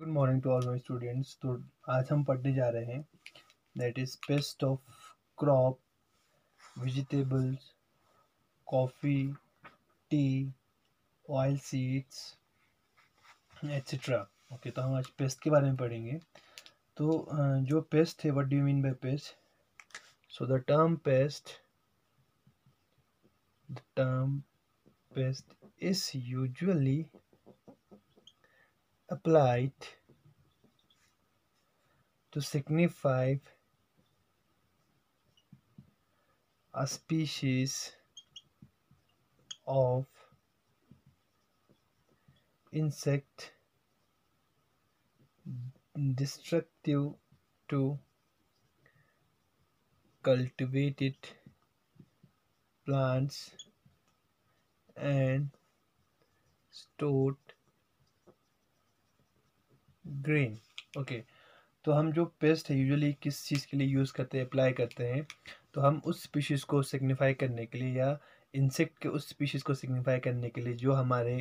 Good morning to all my students तो आज हम पढ़ने जा रहे हैं that is pest of crop vegetables coffee tea oil seeds etcetera okay तो हम आज पेस्ट के बारे में पढ़ेंगे तो जो पेस्ट है what do you mean by pest so the term pest the term pest is usually applied to signify a species of insect destructive to cultivated plants and stored grain okay तो हम जो pest है usually किस चीज़ के लिए use करते हैं apply करते हैं तो हम उस स्पीशीज़ को सिग्निफाई करने के लिए या इंसेक्ट के उस स्पीशीज़ को सिग्निफाई करने के लिए जो हमारे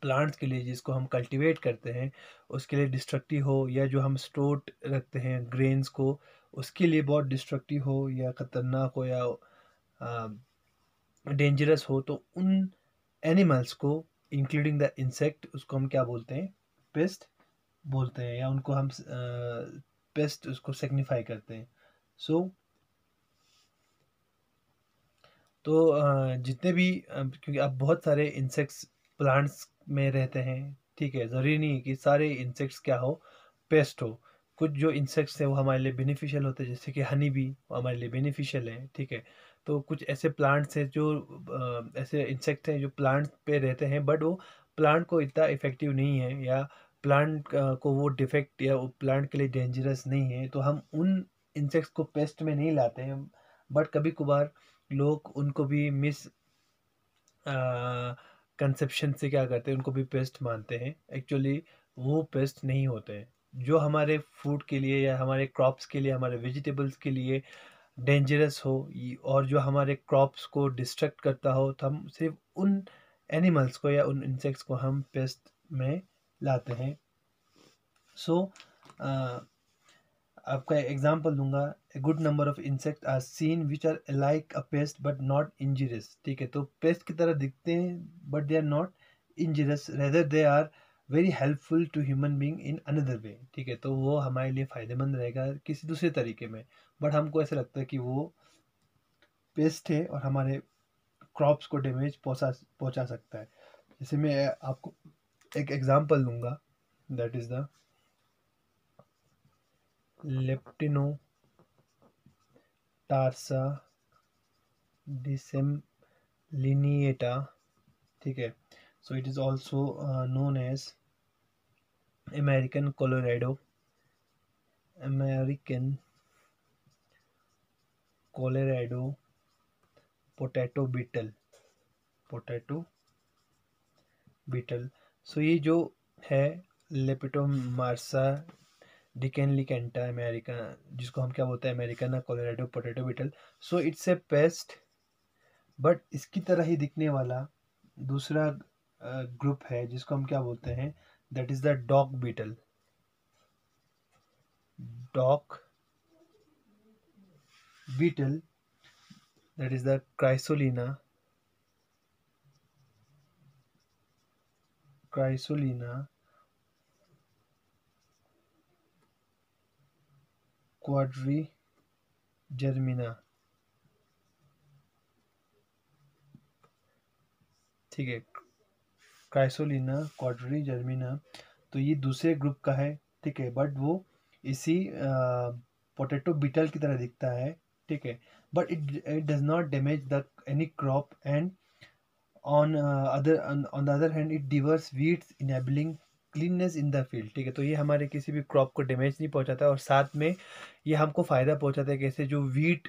प्लांट्स के लिए जिसको हम कल्टीवेट करते हैं उसके लिए डिस्ट्रक्टिव हो या जो हम स्टोर रखते हैं ग्रेन्स को उसके लिए बहुत डिस्ट्रक्टिव हो या ख़तरनाक हो या डेंजरस हो तो उन एनिमल्स को इंक्लूडिंग द इंसेक्ट उसको हम क्या बोलते हैं पेस्ट बोलते हैं या उनको हम बेस्ट उसको सिग्निफाई करते हैं सो so, तो जितने भी क्योंकि अब बहुत सारे इंसेक्ट्स प्लांट्स में रहते हैं ठीक है ज़रूरी नहीं है कि सारे इंसेक्ट्स क्या हो पेस्ट हो कुछ जो इंसेक्ट्स हैं वो हमारे लिए बेनिफिशियल होते हैं जैसे कि हनी भी हमारे लिए बेनिफिशियल है ठीक है तो कुछ ऐसे प्लांट्स हैं जो ऐसे इंसेक्ट हैं जो प्लांट पे रहते हैं बट वो प्लांट को इतना इफेक्टिव नहीं है या प्लांट को वो डिफेक्ट या वो प्लांट के लिए डेंजरस नहीं है तो हम उन इंसेक्ट्स को पेस्ट में नहीं लाते हैं बट कभी कभार लोग उनको भी मिस कंसेप्शन से क्या करते हैं उनको भी पेस्ट मानते हैं एक्चुअली वो पेस्ट नहीं होते हैं जो हमारे फूड के लिए या हमारे क्रॉप्स के लिए हमारे वेजिटेबल्स के लिए डेंजरस हो और जो हमारे क्रॉप्स को डिस्ट्रक्ट करता हो तो हम सिर्फ उन एनिमल्स को या उन इंसेक्ट्स को हम पेस्ट में लाते हैं सो so, आपका एग्जाम्पल दूंगा a good number of insect are seen which are like a pest but not injurious ठीक है तो पेस्ट की तरह दिखते हैं but they are not injurious rather they are very helpful to human being in another way ठीक है तो वो हमारे लिए फ़ायदेमंद रहेगा किसी दूसरे तरीके में बट हमको ऐसा लगता है कि वो पेस्ट है और हमारे क्रॉप्स को डैमेज पहुंचा पहुंचा सकता है जैसे मैं आपको एक एग्ज़ाम्पल दूंगा that is the Leptinotarsa decemlineata ठीक है so it is also known as American Colorado American Colorado potato beetle potato beetle so ये जो है लेपिटोम मार्सा डिकेनली कैंटा अमेरिका जिसको हम क्या बोलते हैं अमेरिका ना Colorado potato beetle so it's a pest but इसकी तरह ही दिखने वाला दूसरा ग्रुप है जिसको हम क्या बोलते हैं that is the dog beetle dock beetle that is the Chrysolina quadrigemina ठीक है क्राइसोलिना क्वाड्री जर्मिना तो ये दूसरे ग्रुप का है ठीक है बट वो इसी पोटैटो बीटल की तरह दिखता है ठीक है but it it does not damage the any crop and on other on the other hand it diverse diverse enabling cleanness in the field ठीक है तो ये हमारे किसी भी क्रॉप को डैमेज नहीं पहुंचाता और साथ में ये हमको फ़ायदा पहुंचाता है कैसे जो वीट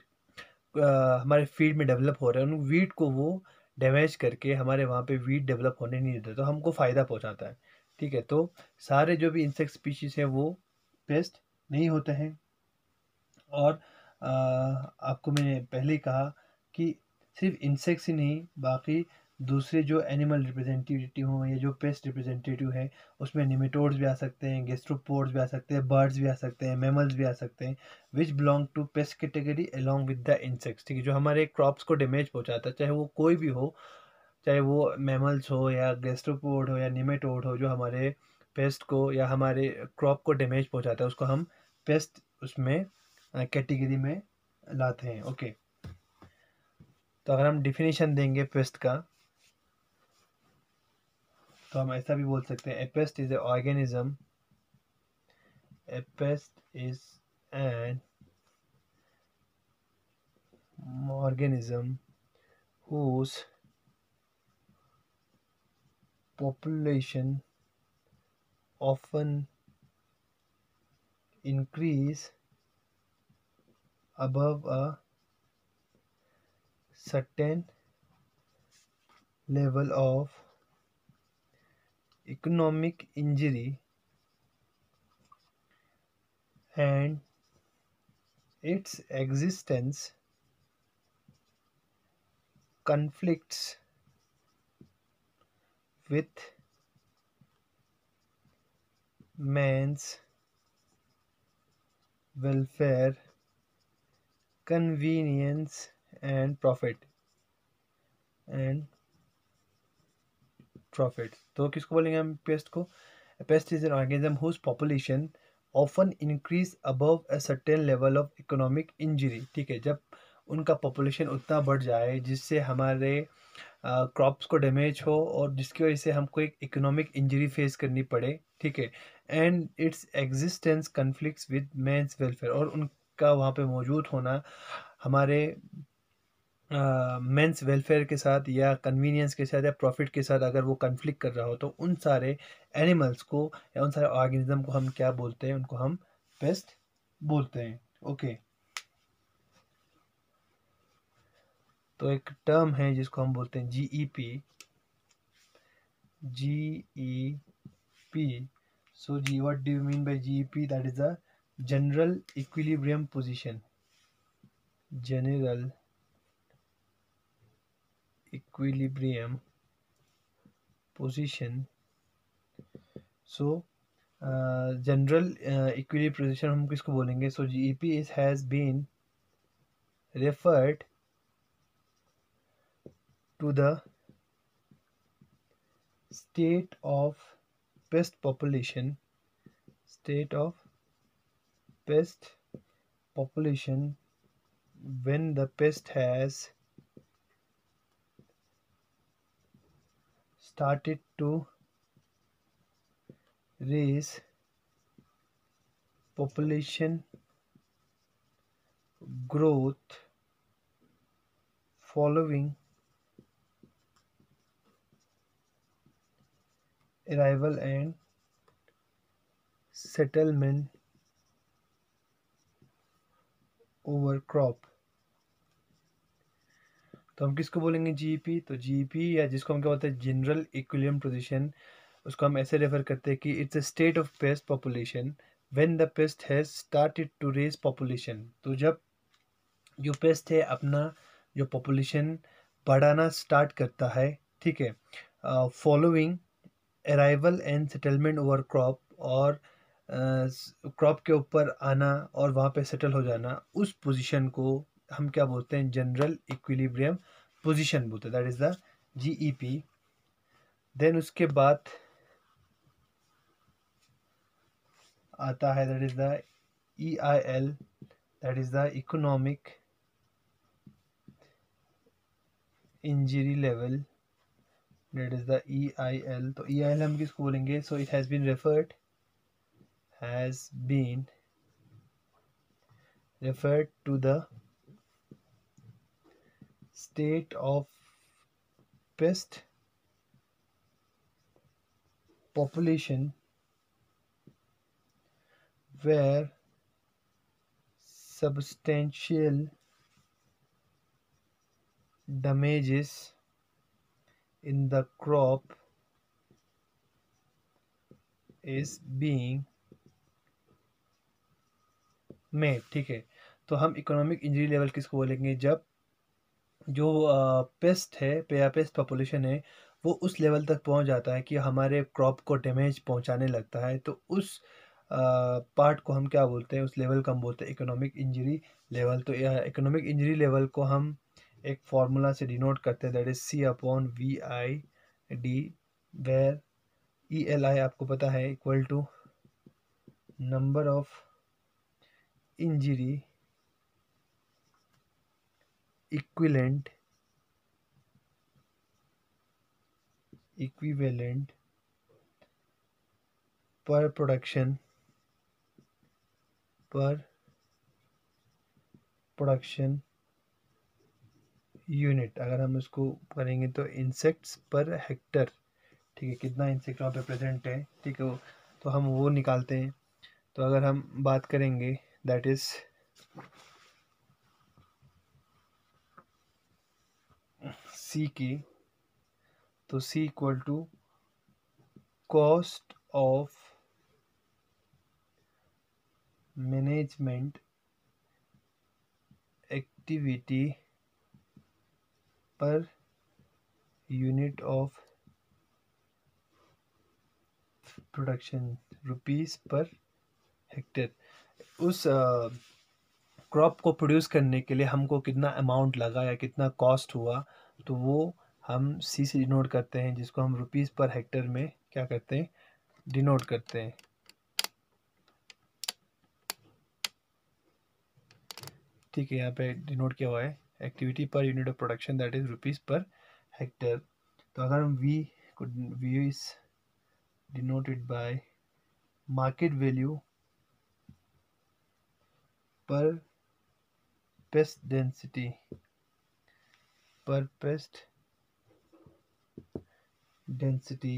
आ, uh, हमारे फील्ड में डेवलप हो रहे हैं उन वीट को वो डैमेज करके हमारे वहाँ पे वीट डेवलप होने नहीं देता तो हमको फ़ायदा पहुंचाता है ठीक है तो सारे जो भी इंसेक्ट स्पीशीज़ हैं वो पेस्ट नहीं होते हैं और आ, uh, आपको मैंने पहले ही कहा कि सिर्फ इंसेक्ट्स ही नहीं बाकी दूसरे जो एनिमल रिप्रेजेंटेटिव हों या जो पेस्ट रिप्रेजेंटेटिव है उसमें निमेटोड्स भी आ सकते हैं गेस्ट्रोपोड्स भी आ सकते हैं बर्ड्स भी आ सकते हैं मेमल्स भी आ सकते हैं which belong to pest category along with the insects ठीक है जो हमारे क्रॉप्स को डैमेज पहुँचाता है चाहे वो कोई भी हो चाहे वो मेमल्स हो या गेस्ट्रोपोड हो या निमेटोड हो जो हमारे पेस्ट को या हमारे क्रॉप को डैमेज पहुँचाता है उसको हम पेस्ट उसमें कैटेगरी में लाते हैं ओके तो अगर हम डिफिनेशन देंगे पेस्ट का तो हम ऐसा भी बोल सकते हैं a pest is a organism a pest is an organism whose population often increase above a certain level of economic injury and its existence conflicts with man's welfare, convenience, and profit. And profit तो किसको बोलेंगे हम pest को pest is an organism whose population often increase above a certain level of economic injury ठीक है जब उनका population उतना बढ़ जाए जिससे हमारे क्रॉप्स को डैमेज हो और जिसकी वजह से हमको एक इकोनॉमिक इंजरी फेस करनी पड़े ठीक है and its existence conflict with man's welfare और उनका वहाँ पे मौजूद होना हमारे मेंस वेलफेयर के साथ या कन्वीनियंस के साथ या प्रॉफिट के साथ अगर वो कन्फ्लिक्ट कर रहा हो तो उन सारे एनिमल्स को या उन सारे ऑर्गेनिज्म को हम क्या बोलते हैं उनको हम पेस्ट बोलते हैं ओके okay. तो एक टर्म है जिसको हम बोलते हैं G E P G E P so G what do you mean by G E P that is a general equilibrium position general equilibrium position so uh, equilibrium position हम किसको बोलेंगे so G E P is has been referred to the state of pest population state of pest population when the pest has started to raise population growth following arrival and settlement over crop तो हम किसको बोलेंगे GP तो GP या जिसको हम क्या बोलते हैं जनरल इक्विलियम पोजिशन उसको हम ऐसे रेफर करते हैं कि it's a state of pest population when the pest has started to raise population तो जब जो पेस्ट है अपना जो पॉपुलेशन बढ़ाना स्टार्ट करता है ठीक है following arrival and settlement over crop और क्रॉप uh, के ऊपर आना और वहाँ पे सेटल हो जाना उस पोजीशन को हम क्या बोलते हैं जनरल इक्विलिब्रियम पोजीशन बोलते हैं that is the GEP then उसके बाद आता है that is the E I L that is the economic injury level that is the E I L तो ई आई एल हम किसको बोलेंगे so it has been referred has been referred to the state of pest population where substantial damages in the crop is being made ठीक है तो हम economic injury level किसको बोलेंगे जब जो पेस्ट है पेया पेस्ट पॉपुलेशन है वो उस लेवल तक पहुंच जाता है कि हमारे क्रॉप को डैमेज पहुंचाने लगता है तो उस पार्ट को हम क्या बोलते हैं उस लेवल का हम बोलते हैं इकोनॉमिक इंजरी लेवल तो इकोनॉमिक इंजरी लेवल को हम एक फार्मूला से डिनोट करते हैं that is C upon V I D where E L I आपको पता है equal to number of injury equivalent equivalent per production per production unit अगर हम इसको करेंगे तो इंसेक्ट्स पर हेक्टर ठीक है कितना इंसेक्ट वहाँ पे प्रेजेंट है ठीक है वो तो हम वो निकालते हैं तो अगर हम बात करेंगे दैट इज़ सी की तो C equal to cost of management activity per unit of production rupees per hectare उस क्रॉप को प्रोड्यूस करने के लिए हमको कितना अमाउंट लगा या कितना कॉस्ट हुआ तो वो हम सी से डिनोट करते हैं जिसको हम रुपीज़ पर हेक्टर में क्या करते हैं डिनोट करते हैं ठीक है यहाँ पे डिनोट किया हुआ है activity per unit of production that is rupees per hectare तो अगर हम वी को V is denoted by market value per pest density per pest density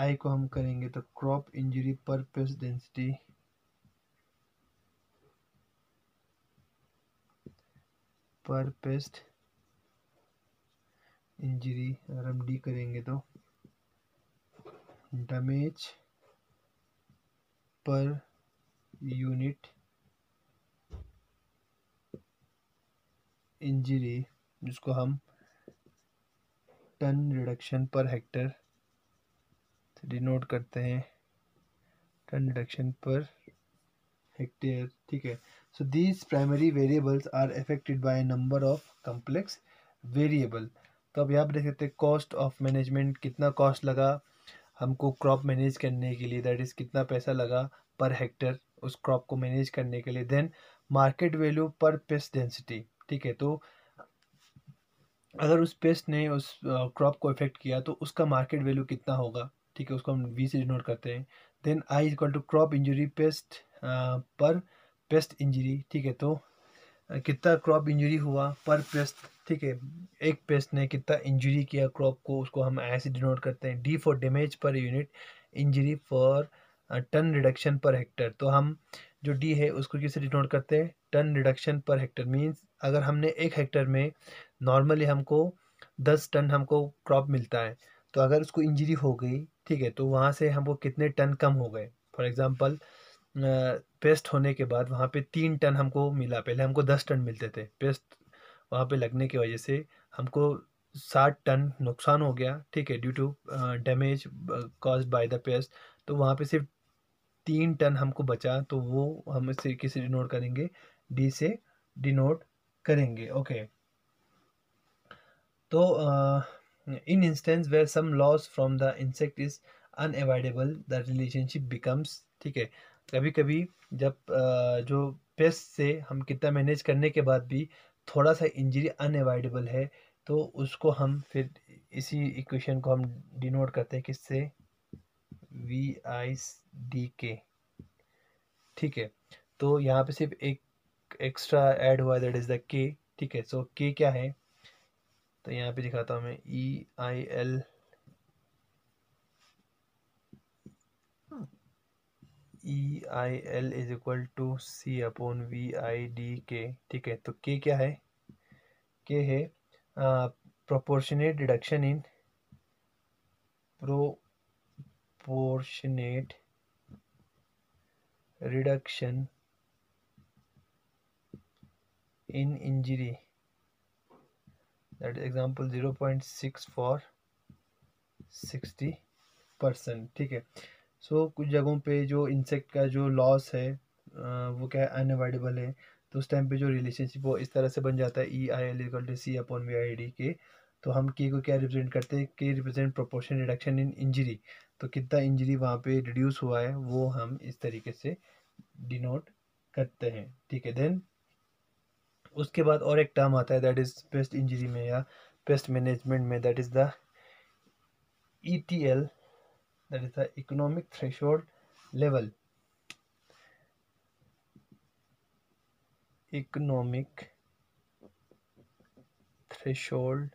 I को हम करेंगे तो crop injury pest density per pest injury अगर हम डी करेंगे तो डैमेज पर यूनिट इंजरी जिसको हम ton reduction per hectare denote करते हैं टन रिडक्शन पर हेक्टेयर ठीक है so these primary variables are affected by number of complex variable तो अब यहाँ पर देख सकते हैं कॉस्ट ऑफ मैनेजमेंट कितना कॉस्ट लगा हमको क्रॉप मैनेज करने के लिए दैट इज़ कितना पैसा लगा पर हेक्टर उस क्रॉप को मैनेज करने के लिए then market value per pest density ठीक है तो अगर उस पेस्ट ने उस क्रॉप को इफेक्ट किया तो उसका मार्केट वैल्यू कितना होगा ठीक है उसको हम वी से डिनोट करते हैं then I equal to crop injury pest per pest injury ठीक है तो कितना क्रॉप इंजरी हुआ पर पेस्ट ठीक है एक पेस्ट ने कितना इंजरी किया क्रॉप को उसको हम ऐसे डिनोट करते हैं D for damage per unit injury for tonne reduction per hectare तो हम जो डी है उसको किसे डिनोट करते हैं ton reduction per hectare means अगर हमने एक हेक्टर में नॉर्मली हमको दस टन हमको क्रॉप मिलता है तो अगर उसको इंजरी हो गई ठीक है तो वहाँ से हमको कितने टन कम हो गए फॉर एग्ज़ाम्पल पेस्ट होने के बाद वहाँ पे तीन टन हमको मिला पहले हमको दस टन मिलते थे पेस्ट वहाँ पे लगने की वजह से हमको साठ टन नुकसान हो गया ठीक है due to damage cause by the pest तो वहाँ पे सिर्फ तीन टन हमको बचा तो वो हम इससे किसी नोट करेंगे डी से डिनोट करेंगे ओके तो in instance where some loss from the insect is unavoidable the relationship becomes ठीक है कभी कभी जब uh, जो पेस्ट से हम कितना मैनेज करने के बाद भी थोड़ा सा इंजरी अनएवाइडेबल है तो उसको हम फिर इसी इक्वेशन को हम डिनोट करते हैं किससे वी आई डी के ठीक है तो यहाँ पे सिर्फ एक एक्स्ट्रा ऐड हुआ है दैट इज़ द के ठीक है सो के क्या है तो यहाँ पे दिखाता हूँ मैं E I L E I L is equal to C upon V I D K ठीक है तो के क्या है के है proportionate deduction in proportionate reduction in injury that example 0.6 for 60 percent ठीक है सो कुछ जगहों पे जो इंसेक्ट का जो लॉस है वो क्या है अनएवाइडेबल है तो उस टाइम पे जो रिलेशनशिप वो इस तरह से बन जाता है E I L equal to C upon V I D K तो हम के को क्या रिप्रेजेंट करते हैं K represent proportion reduction in injury तो कितना इंजरी वहाँ पे रिड्यूस हुआ है वो हम इस तरीके से डिनोट करते हैं ठीक है देन उसके बाद और एक टर्म आता है दैट इज़ पेस्ट इंजरी में या पेस्ट मैनेजमेंट में that is the E T L that is the economic threshold level economic threshold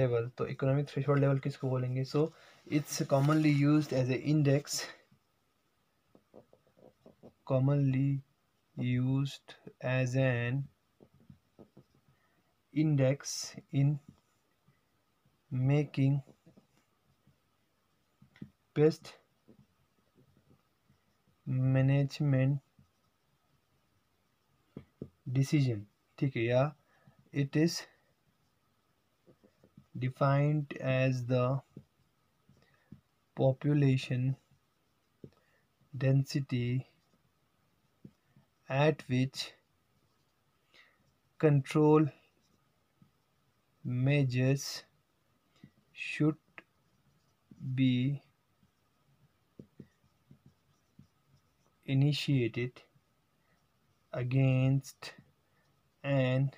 level तो इकोनॉमिक थ्रेशोल्ड लेवल किसको बोलेंगे so it's commonly use as a index commonly use as an index in making pest management decision ठीक है या it is defined as the population density at which control measures should be initiated against an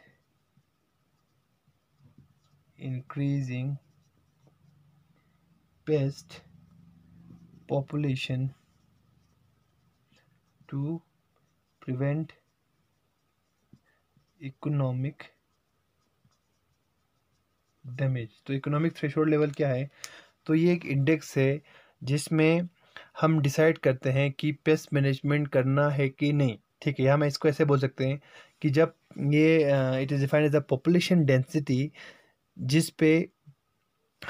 increasing pest population to prevent economic damage तो economic threshold level क्या है तो ये एक index है जिसमें हम डिसाइड करते हैं कि पेस्ट मैनेजमेंट करना है कि नहीं ठीक है या हम इसको ऐसे बोल सकते हैं कि जब ये it is defined as a population density जिस पे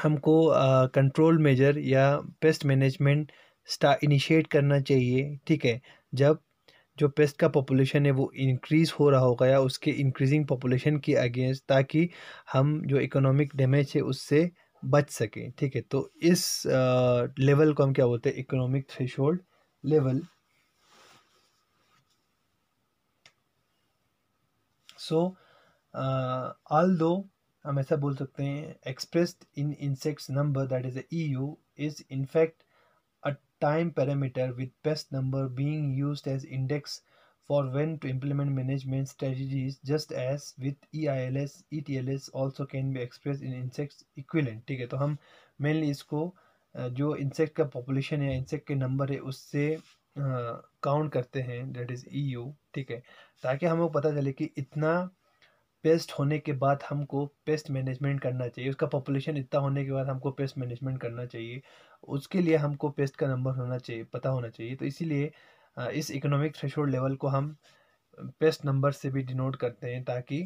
हमको कंट्रोल uh, मेजर या पेस्ट मैनेजमेंट इनिशिएट करना चाहिए ठीक है जब जो पेस्ट का पॉपुलेशन है वो इंक्रीज़ हो रहा होगा या उसके इंक्रीजिंग पॉपुलेशन के अगेंस्ट ताकि हम जो इकोनॉमिक डैमेज है उससे बच सकें ठीक है तो इस लेवल को हम क्या बोलते हैं economic thresh level so although हम ऐसा बोल सकते हैं expressed in insects number that is E U is in fact time parameter with best number being used as index for when to implement management strategies just as with EILS ETLS also can be expressed in insects equivalent ठीक है तो हम mainly इसको जो insect का population या insect के number है उससे काउंट करते हैं डेट इज़ ई ठीक है ताकि हमें पता चले कि इतना पेस्ट होने के बाद हमको पेस्ट मैनेजमेंट करना चाहिए उसका पॉपुलेशन इतना होने के बाद हमको पेस्ट मैनेजमेंट करना चाहिए उसके लिए हमको पेस्ट का नंबर होना चाहिए पता होना चाहिए तो इसीलिए इस इकोनॉमिक थ्रेशोल्ड लेवल को हम पेस्ट नंबर से भी डिनोट करते हैं ताकि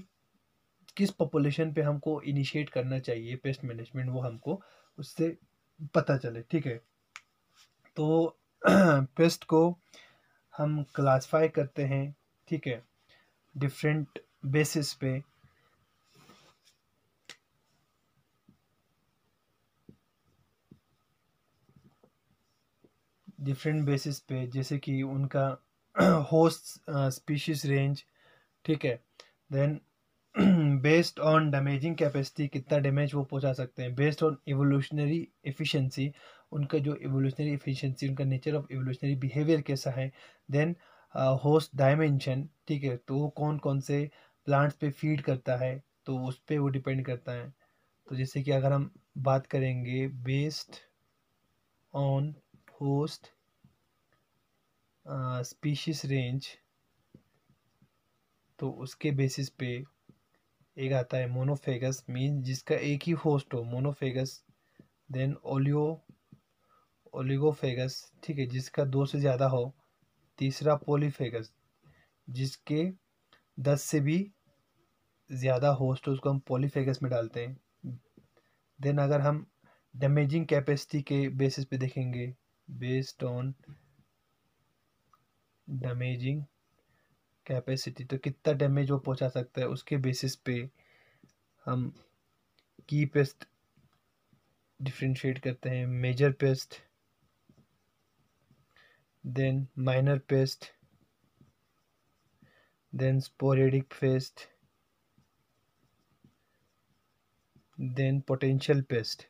किस पॉपुलेशन पे हमको इनिशिएट करना चाहिए पेस्ट मैनेजमेंट वो हमको उससे पता चले ठीक है तो पेस्ट को हम क्लासिफाई करते हैं ठीक है डिफरेंट बेसिस पे डिफरेंट बेसिस पे जैसे कि उनका होस्ट स्पीशीज रेंज ठीक है then based on damaging capacity कितना डैमेज वो पहुंचा सकते हैं बेस्ड ऑन एवोल्यूशनरी एफिशिएंसी उनका जो एवोल्यूशनरी एफिशिएंसी उनका नेचर ऑफ एवोल्यूशनरी बिहेवियर कैसा है देन होस्ट डायमेंशन ठीक है तो वो कौन कौन से प्लांट्स पे फीड करता है तो उस पर वो डिपेंड करता है तो जैसे कि अगर हम बात करेंगे based on host species range तो उसके बेसिस पे एक आता है मोनोफेगस मीन जिसका एक ही होस्ट हो मोनोफेगस देन ओलियो ओलिगोफेगस ठीक है जिसका दो से ज़्यादा हो तीसरा पोलीफेगस जिसके दस से भी ज़्यादा होस्ट है उसको हम पॉलीफेगस में डालते हैं देन अगर हम डैमेजिंग कैपेसिटी के बेसिस पे देखेंगे बेस्ड ऑन डैमेजिंग कैपेसिटी तो कितना डैमेज वो पहुंचा सकता है उसके बेसिस पे हम की पेस्ट डिफ्रेंशिएट करते हैं major pest then minor pest then sporadic pest then potential pest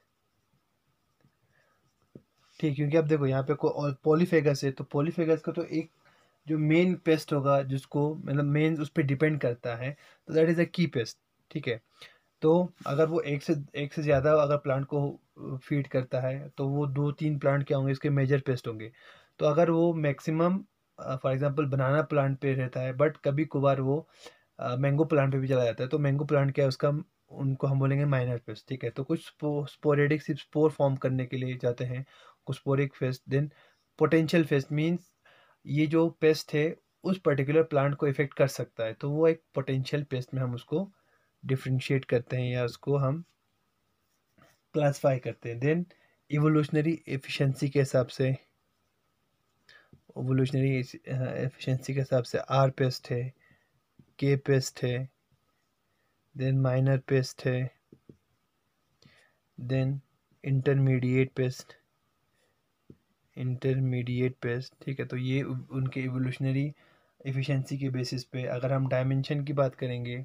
ठीक क्योंकि अब देखो यहाँ पे को पॉलीफेगस है तो पॉलीफेगस का तो एक जो मेन पेस्ट होगा जिसको मतलब मेन उस पर डिपेंड करता है तो दैट इज़ अ की पेस्ट ठीक है तो अगर वो एक से एक से ज़्यादा अगर प्लांट को फीड करता है तो वो दो तीन प्लांट क्या होंगे इसके मेजर पेस्ट होंगे तो अगर वो maximum for example banana plant पे रहता है बट कभी कभार वो मैंगो प्लांट पे भी चला जाता है तो मैंगो प्लांट क्या है उसका उनको हम बोलेंगे माइनर फेस ठीक है तो कुछ स्पोरेडिक सिर्फ स्पोर फॉर्म करने के लिए जाते हैं कुछ sporadic phase then potential phase means ये जो पेस्ट है उस पर्टिकुलर प्लांट को इफेक्ट कर सकता है तो वो एक पोटेंशियल पेस्ट में हम उसको डिफ्रेंशिएट करते हैं या उसको हम क्लासिफाई करते हैं देन इवोल्यूशनरी एफिशिएंसी के हिसाब से ओवोल्यूशनरी एफिशिएंसी के हिसाब से आर पेस्ट है के पेस्ट है then माइनर पेस्ट है then intermediate pest intermediate pest ठीक है तो ये उनके एवोल्यूशनरी एफिशिएंसी के बेसिस पे अगर हम डायमेंशन की बात करेंगे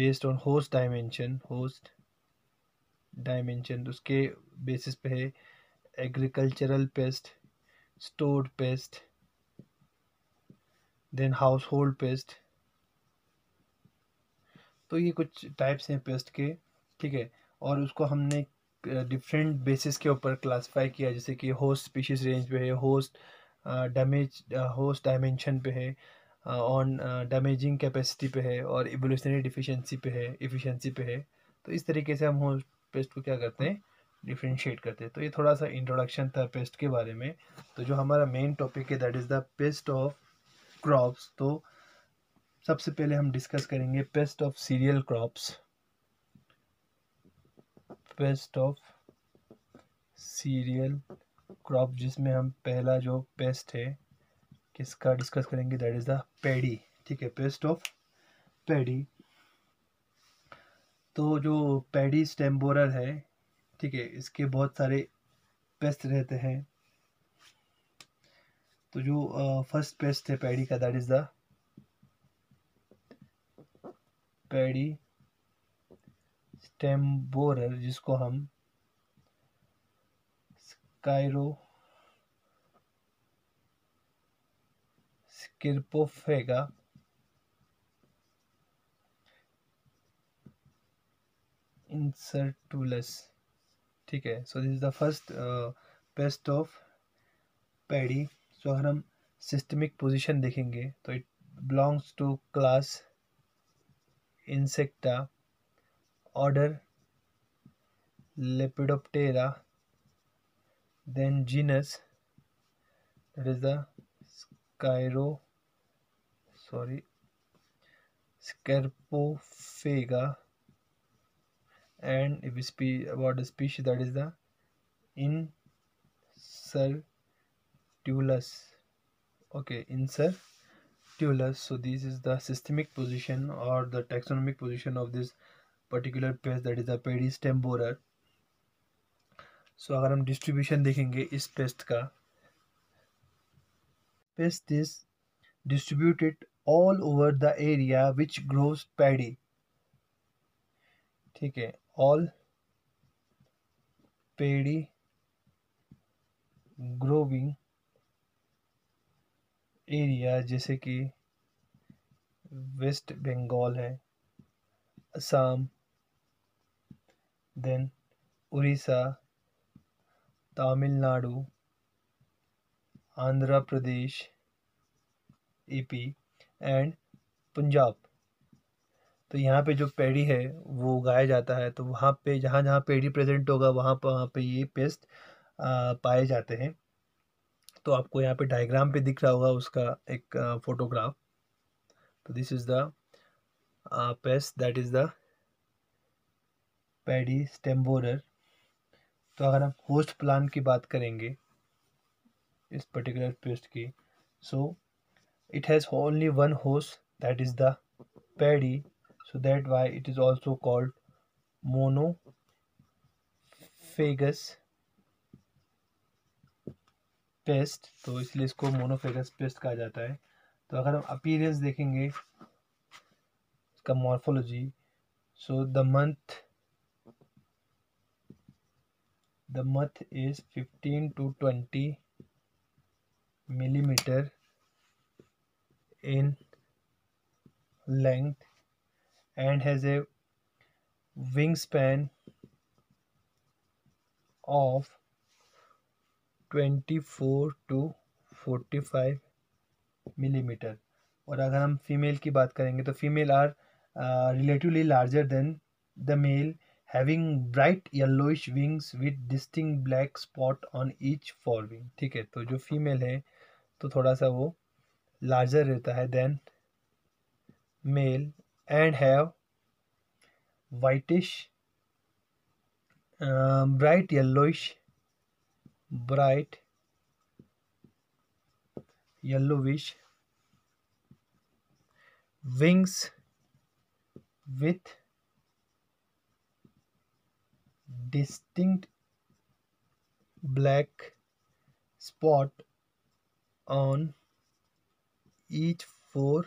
based on host dimension host dimension उसके बेसिस पे है agricultural pest stored pest then household pest तो ये कुछ टाइप्स हैं पेस्ट के ठीक है और उसको हमने डिफरेंट बेसिस के ऊपर क्लासिफाई किया जैसे कि होस्ट स्पीशीज रेंज पे है होस्ट डैमेज होस्ट डायमेंशन पे है ऑन डैमेजिंग कैपेसिटी पे है और इवोल्यूशनरी डिफिशेंसी पे है इफिशेंसी पे है तो इस तरीके से हम होस्ट पेस्ट को क्या करते हैं डिफ्रेंशिएट करते हैं तो ये थोड़ा सा इंट्रोडक्शन था पेस्ट के बारे में तो जो हमारा मेन टॉपिक है that is the pest of crops तो सबसे पहले हम डिस्कस करेंगे pest of cereal crops pest of cereal crop जिसमें हम पहला जो पेस्ट है किसका डिस्कस करेंगे दैट इज़ द पेडी ठीक है पेस्ट ऑफ पेडी तो जो पेडी स्टेम्बोर है ठीक है इसके बहुत सारे पेस्ट रहते हैं तो जो फर्स्ट पेस्ट है पैडी का that is the paddy stem borer जिसको हम स्कायरो स्किरपोफेगा इंसर्टुलस ठीक है so this is the first pest of paddy so अगर हम सिस्टमिक पोजीशन देखेंगे तो it belongs to class insecta order Lepidoptera then genus that is the स्कायरो sorry Scirpophaga and if spe about the species that is the incertulas okay incertulas Tubulus. So this is the systemic position or the taxonomic position of this particular page that is the paddy stem borer so अगर हम distribution देखेंगे इस pest का pest is distributed all over the area which grows paddy ठीक है all पेडी growing area जैसे कि West Bengal है Assam then Orissa Tamil Nadu Andhra Pradesh AP and Punjab तो यहाँ पे जो पेड़ी है वो उगाया जाता है तो वहाँ पे जहाँ जहाँ पेड़ी प्रेजेंट होगा वहाँ पर वहाँ पे ये पेस्ट पाए जाते हैं तो आपको यहाँ पे डायग्राम पे दिख रहा होगा उसका एक फोटोग्राफ तो this is the pest that is the paddy stem borer तो अगर हम होस्ट प्लान की बात करेंगे इस पर्टिकुलर पेस्ट की so has only one host that is the the so that why it is also called monophagous pest तो इसलिए इसको मोनोफेगस पेस्ट कहा जाता है तो अगर हम अपीरियंस देखेंगे इसका morphology so the moth moth is fifteen 15 twenty 20 in length and has a wing span of twenty four to forty five millimetre और अगर हम फीमेल की बात करेंगे तो female are relatively larger than the male having bright yellowish wings with distinct black spot on each fore wing ठीक है तो जो फीमेल है तो थोड़ा सा वो लार्जर रहता है than male and have whitish bright yellowish bright yellowish wings with distinct black spot on each four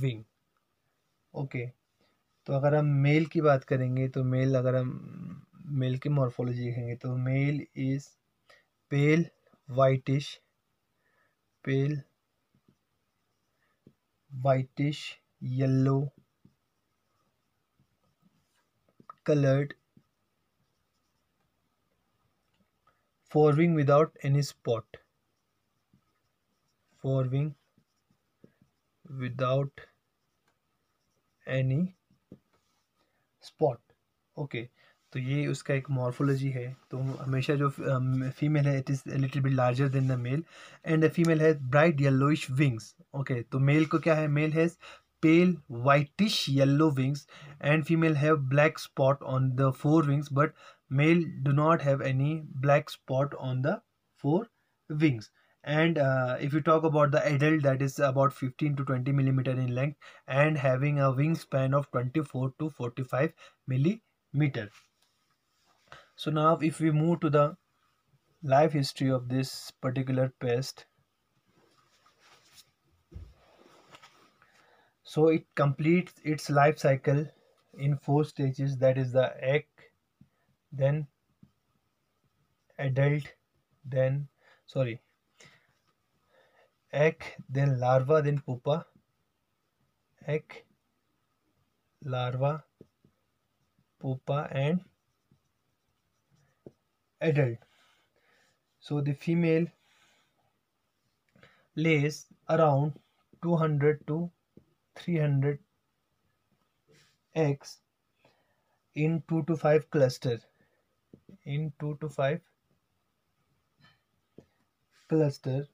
wing okay. तो अगर हम मेल की बात करेंगे तो मेल अगर हम मेल की मॉर्फोलॉजी देखेंगे तो male is pale whitish pale whitish yellow coloured forewing without any spot forewing without any spot okay okay. तो ये उसका एक मॉर्फोलॉजी है तो हमेशा जो फीमेल है it is little bit larger than the male and the female has bright yellowish wings okay तो मेल को क्या है male has pale whitish yellow wings and female have black spot on the fore wings but male do not have any black spot on the fore wings and uh, if you talk about the adult that is about 15 to 20 mm in length and having a wingspan of 24 to 45 mm so now if we move to the life history of this particular pest so it completes its life cycle in four stages that is the egg then adult then sorry egg then larva then pupa egg larva pupa and adult so the female lays around 200 to 300 eggs in 2 to 5 cluster in 2 to 5 cluster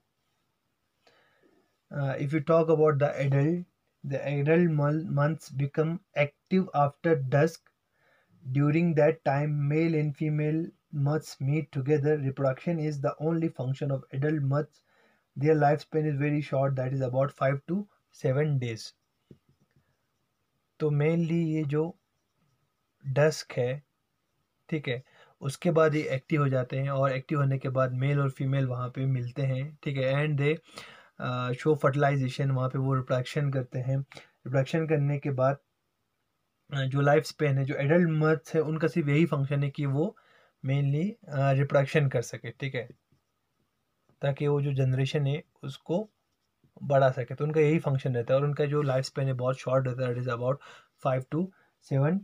uh, if you talk about the adult the adult months become active after dusk during that time male and female moths together together. Reproduction is the only function of adult moths. Their lifespan is very short, that is about five to seven days तो mainly ये जो dusk है ठीक है उसके बाद ये active हो जाते हैं और एक्टिव होने के बाद मेल और फीमेल वहाँ पे मिलते हैं ठीक है एंड दे शो फर्टिलाइजेशन वहाँ पे वो रिप्रोडक्शन करते हैं रिप्रोडक्शन करने के बाद uh, जो लाइफ स्पेन है जो एडल्ट मर्थ है उनका सिर्फ यही फंक्शन है कि वो मेनली रिप्रोडक्शन uh, कर सके ठीक है ताकि वो जो जनरेशन है उसको बढ़ा सके तो उनका यही फंक्शन रहता है और उनका जो लाइफ स्पेन है बहुत शॉर्ट रहता है it is about five to seven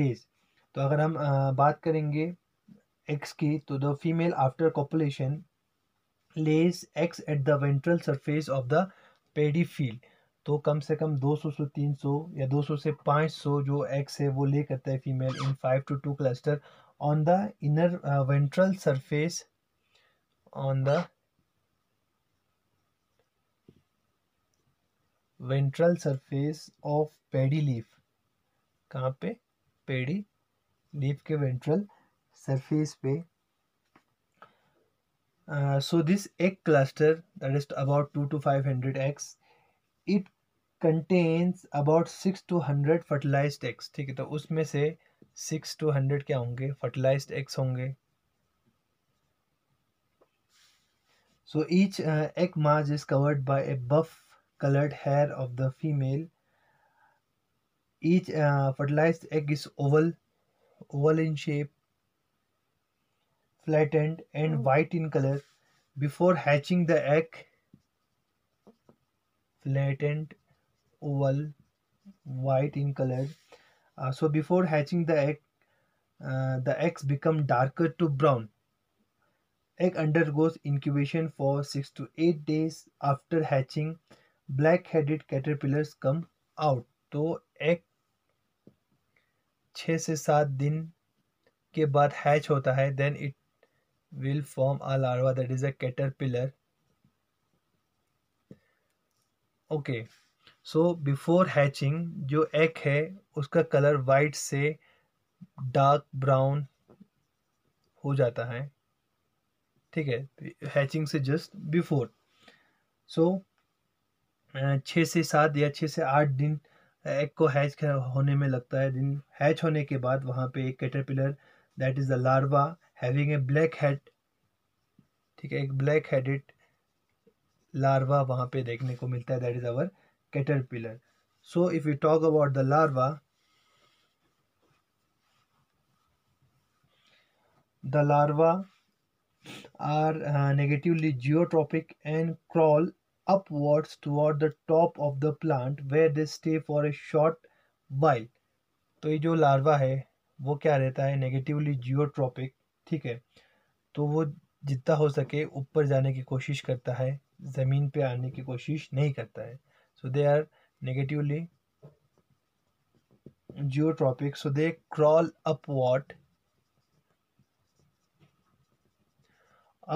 days तो अगर हम uh, बात करेंगे एक्स की तो the female after copulation lays eggs at the ventral surface of the paddy field तो कम से कम 200 से 300 या 200 से 500 जो एक्स है वो ले करता है female in five to two cluster on the inner uh, ventral surface on the ventral surface of paddy leaf कहाँ पे पेडी लीफ के वेंट्रल सरफेस पे so this egg cluster that is about 2 to 500 eggs it contains about 6 to 100 fertilized eggs ठीक है तो उसमें से six two hundred क्या होंगे फर्टिलाइज एग्स होंगे so each egg mass is covered by a buff coloured hair of the female each fertilize egg is oval oval in shape flat and and white in colour before hatching the egg flat and oval white in colour Uh, so before hatching the egg, uh, the eggs become darker to brown. Egg undergoes incubation for 6 to 8 days after hatching. Black-headed caterpillars come out. to egg 6 se 7 din ke baad hatch hota hai then it will form a larva that is a caterpillar okay so before hatching जो egg है उसका colour white से dark brown हो जाता है ठीक है hatching से जस्ट बिफोर सो छः से सात या छः से आठ दिन एग को हैच होने में लगता है दिन हैच होने के बाद वहाँ पे एक caterpillar that is the larva having a black head ठीक है एक ब्लैक हेडेड लार्वा वहाँ पे देखने को मिलता है that is our caterpillar so if we talk about the larva the larva are uh, negatively geotropic and crawl upwards toward the top of the plant where they stay for a short while तो ये जो larva है वो क्या रहता है negatively geotropic ठीक है तो वो जितना हो सके ऊपर जाने की कोशिश करता है ज़मीन पे आने की कोशिश नहीं करता है so they are negatively geotropic so they crawl upward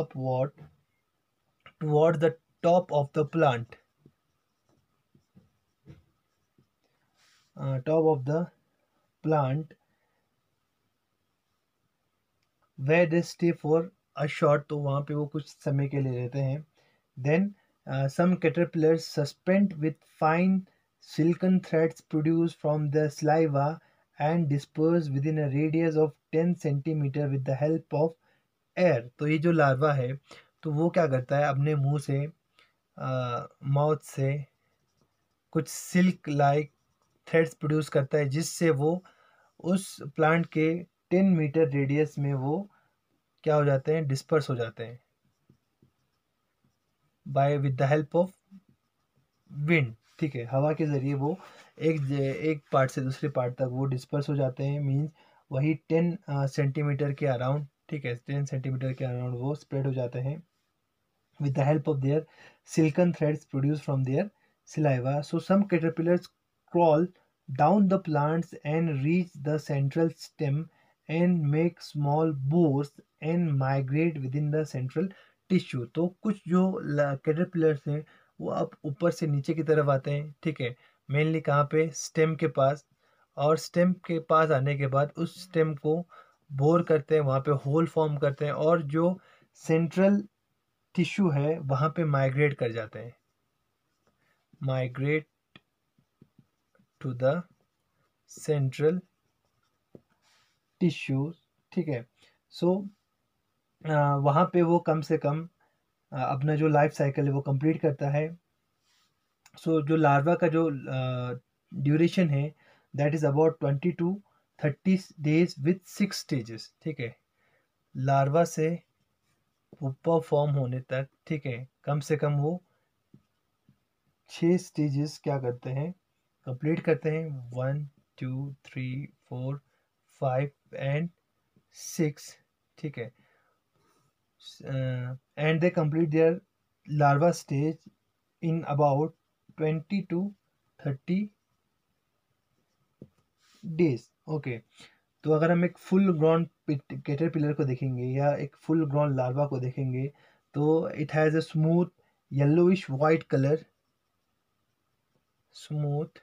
upward toward the top of the plant uh, top of the plant where they stay for a short to wahan pe wo kuch samay ke liye rehte hain then some caterpillars suspend with fine silken threads produced from the saliva and disperse within a radius of 10 centimeter with the help of air. तो ये जो larva है तो वो क्या करता है अपने मुंह से माउथ से कुछ सिल्क लाइक थ्रेड्स प्रोड्यूस करता है जिससे वो उस प्लांट के 10 मीटर रेडियस में वो क्या हो जाते हैं डिस्पर्स हो जाते हैं by with the help of wind ठीक है हवा के जरिए वो एक एक पार्ट से दूसरे पार्ट तक वो डिस्पर्स हो जाते हैं मींस वही टेन सेंटीमीटर के अराउंड ठीक है टेन सेंटीमीटर के अराउंड वो स्प्रेड हो जाते हैं with the help of their silken threads produce from their saliva so some caterpillars crawl down the plants and reach the central stem and make small bores and migrate with in the central tissue तो कुछ जो caterpillars हैं वो अब ऊपर से नीचे की तरफ आते हैं ठीक है मेनली कहाँ पे स्टेम के पास और स्टेम के पास आने के बाद उस स्टेम को बोर करते हैं वहाँ पे होल फॉर्म करते हैं और जो सेंट्रल टिश्यू है वहाँ पे माइग्रेट कर जाते हैं migrate to the central tissues ठीक है सो so, वहाँ पे वो कम से कम अपना जो लाइफ साइकिल है वो कंप्लीट करता है सो so, जो लार्वा का जो ड्यूरेशन है that is about twenty to thirty days with six stages ठीक है लार्वा से पुप्पा फॉर्म होने तक ठीक है कम से कम वो छः स्टेजेस क्या करते हैं कंप्लीट करते हैं one to three four five and six ठीक है uh, and they complete their larva stage in about 20 to 30 days okay तो अगर हम एक फुल ग्राउंड कैटर पिलर को देखेंगे या एक फुल ग्राउंड लार्वा को देखेंगे तो it has a smooth yellowish white colour smooth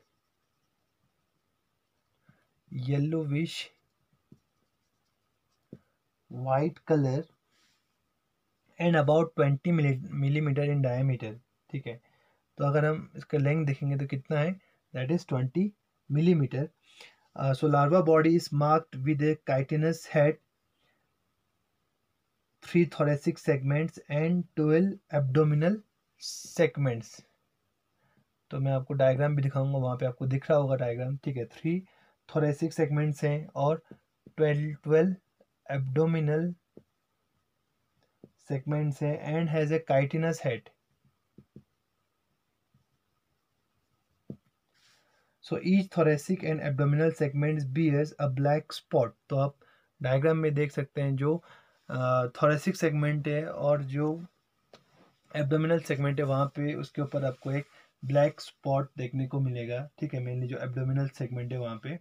yellowish white colour and about twenty millimetre in diameter ठीक है तो अगर हम इसका लेंथ देखेंगे तो कितना है that is twenty millimetre so larva body is marked with a chitinous head three thoracic segments and twelve abdominal segments तो मैं आपको डायग्राम भी दिखाऊंगा वहाँ पे आपको दिख रहा होगा डायग्राम ठीक है थ्री थोरेसिक सेगमेंट्स हैं और ट्वेल्व ट्वेल्व एब्डोमिनल segments है and has a chitinous head. So each thoracic and abdominal segments bears a black spot तो आप डायग्राम में देख सकते हैं जो थोरेसिक uh, सेगमेंट है और जो एबडोमिनल सेगमेंट है वहाँ पे उसके ऊपर आपको एक ब्लैक स्पॉट देखने को मिलेगा ठीक है मेनली जो एबडोमिनल सेगमेंट है वहाँ पे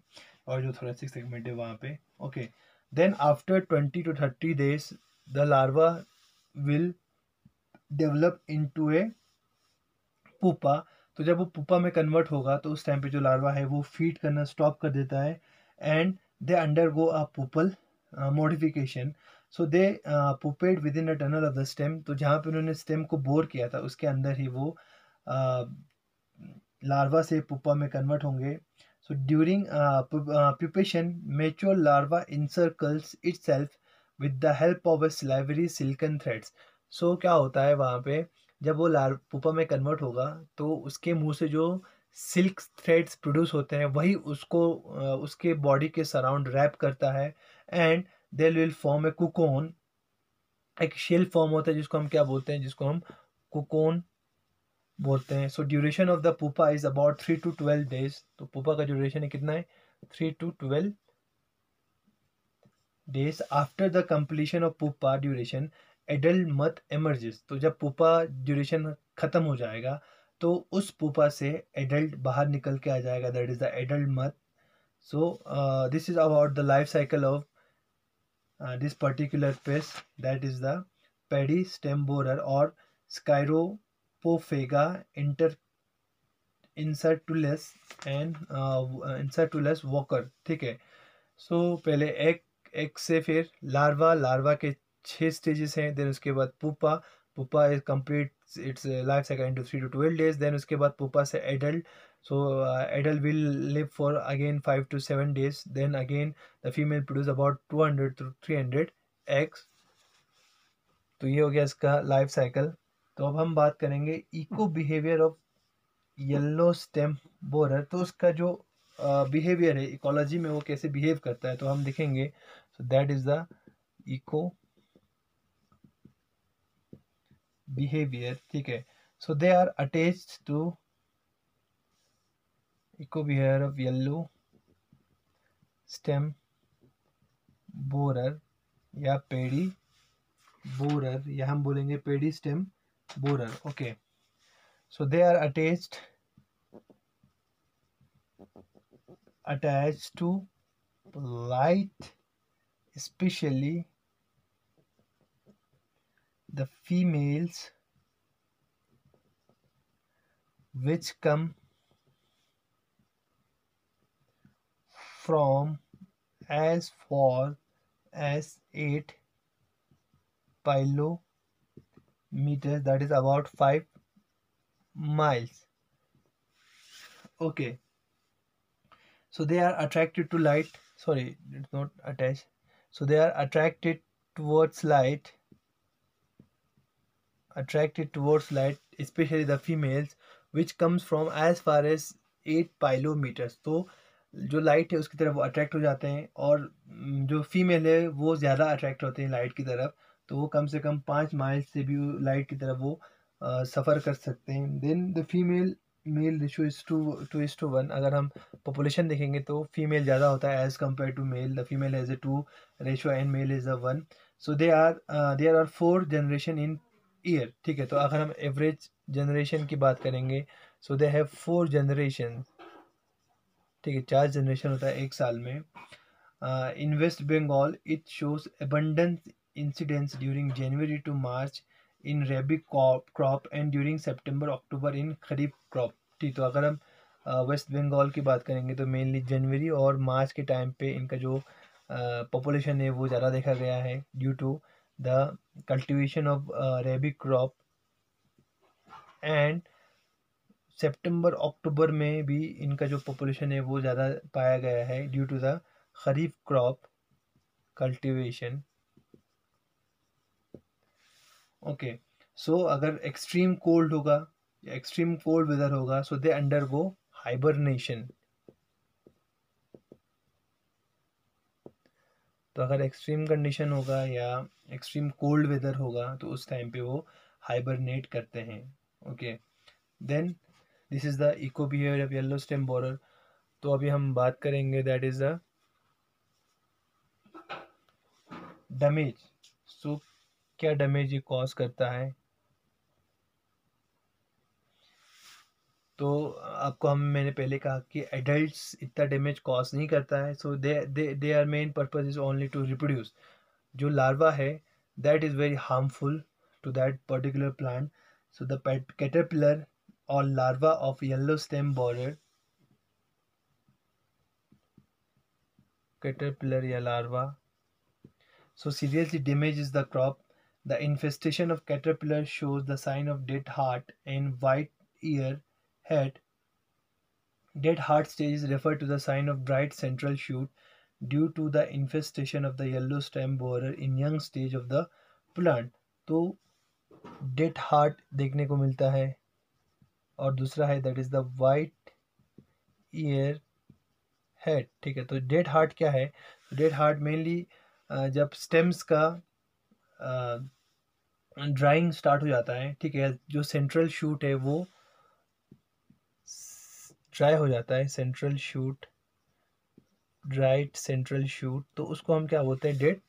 और जो थोरेसिक सेगमेंट है वहाँ पे okay then after twenty to thirty days the larva will develop into a pupa तो जब वो पुपा में कन्वर्ट होगा तो उस टाइम पे जो लार्वा है वो फीड करना स्टॉप कर देता है and they undergo a pupal modification so they pupate within a tunnel of the stem तो जहाँ पे उन्होंने स्टेम को बोर किया था उसके अंदर ही वो uh, लार्वा से पुपा में कन्वर्ट होंगे so during pupation mature larva encircles itself with the help of a salivary silken threads so क्या होता है वहाँ पे जब वो लार पुपा में कन्वर्ट होगा तो उसके मुंह से जो सिल्क थ्रेड्स प्रोड्यूस होते हैं वही उसको उसके बॉडी के सराउंड रैप करता है and they will form a cocoon एक शेल फॉर्म होता है जिसको हम क्या बोलते हैं जिसको हम कुकोन बोलते हैं so duration of the pupa is about three to twelve days तो पुपा का ड्यूरेशन है कितना है three to twelve days after the completion of pupa duration adult moth emerges तो जब पुप्पा ड्यूरेशन ख़त्म हो जाएगा तो उस पुप्पा से एडल्ट बाहर निकल के आ जाएगा that is the adult moth so this is about the life cycle of this particular pest that is the paddy stem borer और scirpophaga inter incertulas and incertulas Walker ठीक है सो so, पहले एक एक से फिर लार्वा लार्वा के छः स्टेजेस हैं देन उसके बाद pupa pupa is complete its life cycle into three to twelve days then उसके बाद पुपा से adult so adult will live for again five to seven days then again the female produce about two hundred to three hundred eggs तो ये हो गया इसका life cycle तो अब हम बात करेंगे eco behaviour of yellow stem borer तो उसका जो बिहेवियर uh, है इकोलॉजी में वो कैसे बिहेव करता है तो हम देखेंगे so that is the eco behavior ठीक है so they are attached to eco behavior of yellow stem borer या पेड़ी borer या हम बोलेंगे paddy stem borer okay so they are attached attached to light especially the females which come from as far as 8 meters. that is about 5 miles okay so they are attracted to light sorry it's not attached so they are attracted towards light attracted towards light especially the females which comes from as far as 8 kilometres so जो light है उसकी तरफ वो attract हो जाते हैं और जो फीमेल है वो ज़्यादा अट्रैक्ट होते हैं लाइट की तरफ तो वो कम से कम पाँच माइल से भी लाइट की तरफ वो आ, सफ़र कर सकते हैं then the female male ratio is two two is to one अगर हम पॉपुलेशन देखेंगे तो फीमेल ज़्यादा होता है as compare to male the female as a two ratio and male is a one so they are there are four generation in year ठीक है तो अगर हम एवरेज जनरेशन की बात करेंगे so they have four generation ठीक है चार जनरेशन होता है एक साल में in West Bengal it shows abundance incidents during January to March in rabi crop and during September October in kharif crop ठीक तो अगर हम वेस्ट बंगाल की बात करेंगे तो मेनली जनवरी और मार्च के टाइम पे इनका जो पॉपुलेशन है वो ज़्यादा देखा गया है due to the cultivation of rabi crop and सितंबर अक्टूबर में भी इनका जो पॉपुलेशन है वो ज़्यादा पाया गया है due to the kharif crop cultivation okay so अगर एक्सट्रीम कोल्ड होगा या एक्सट्रीम कोल्ड वेदर होगा सो दे अंडर गो हाइबरनेशन तो अगर एक्सट्रीम कंडीशन होगा या एक्सट्रीम कोल्ड वेदर होगा तो उस टाइम पे वो हाइबरनेट करते हैं okay then this is the eco behaviour of yellow stem borer तो अभी हम बात करेंगे दैट इज़ द डैमेज क्या डैमेज ये कॉज करता है तो आपको हम मैंने पहले कहा कि एडल्ट्स इतना डैमेज कॉज नहीं करता है so they are main purpose is only to reproduce जो लार्वा है that is very harmful to that particular plant so the caterpillar और larva of yellow stem borer caterpillar या larva so seriously damage is the crop The infestation of caterpillar shows the sign of dead heart in white ear head. Dead heart stages refer to the sign of bright central shoot due to the infestation of the yellow stem borer in young stage of the plant तो dead heart देखने को मिलता है और दूसरा है that is the white ear head ठीक है तो डेट हार्ट क्या है डेट हार्ट मेनली जब स्टेम्स का ड्राइंग स्टार्ट हो जाता है ठीक है जो सेंट्रल शूट है वो ड्राई हो जाता है central shoot dried central shoot तो उसको हम क्या बोलते हैं डेड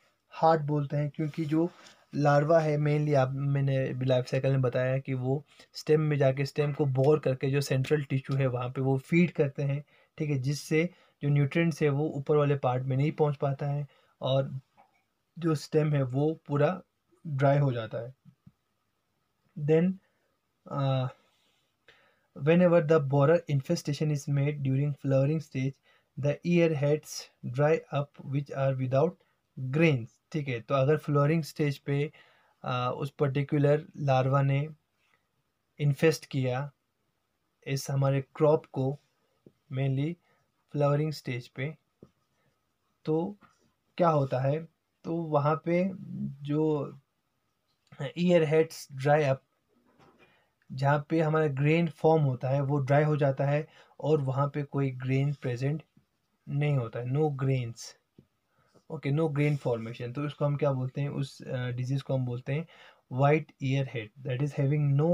हार्ट बोलते हैं क्योंकि जो लार्वा है मेनली आप मैंने लाइफ साइकिल में बताया कि वो स्टेम में जाके स्टेम को बोर करके जो सेंट्रल टिश्यू है वहाँ पे वो फीड करते हैं ठीक है जिससे जो न्यूट्रिएंट्स है वो ऊपर वाले पार्ट में नहीं पहुँच पाता है और जो स्टेम है वो पूरा ड्राई हो जाता है then whenever the borer infestation is made during flowering stage the ear heads dry up which are without grains ठीक है तो अगर फ्लोरिंग स्टेज पे आ, uh, उस पर्टिकुलर लार्वा ने इन्फेस्ट किया इस हमारे क्रॉप को मेनली फ्लावरिंग स्टेज पे तो क्या होता है तो वहाँ पे जो ईयर हेड्स ड्राई अप जहाँ पे हमारा ग्रेन फॉर्म होता है वो ड्राई हो जाता है और वहाँ पे कोई ग्रेन प्रेजेंट नहीं होता है no grains okay no grain formation तो इसको हम क्या बोलते हैं उस डिजीज़ को हम बोलते हैं white ear head that is having no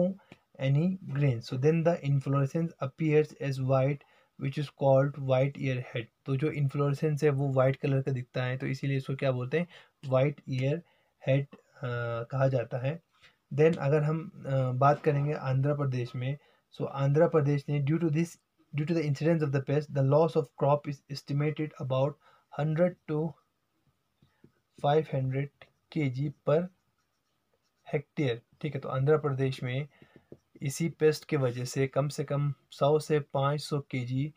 any grain so then the inflorescence appears as white which is called white ear head तो जो इन्फ्लोरेसेंस है वो वाइट कलर का दिखता है तो इसीलिए इसको क्या बोलते हैं वाइट ईयर हेड कहा जाता है देन अगर हम बात करेंगे आंध्र प्रदेश में सो आंध्र प्रदेश ने due to this due to the incidence of the pest the loss of crop is estimated about hundred to five hundred k जी पर हेक्टेयर ठीक है तो आंध्र प्रदेश में इसी पेस्ट के वजह से कम से कम सौ से पाँच सौ के जी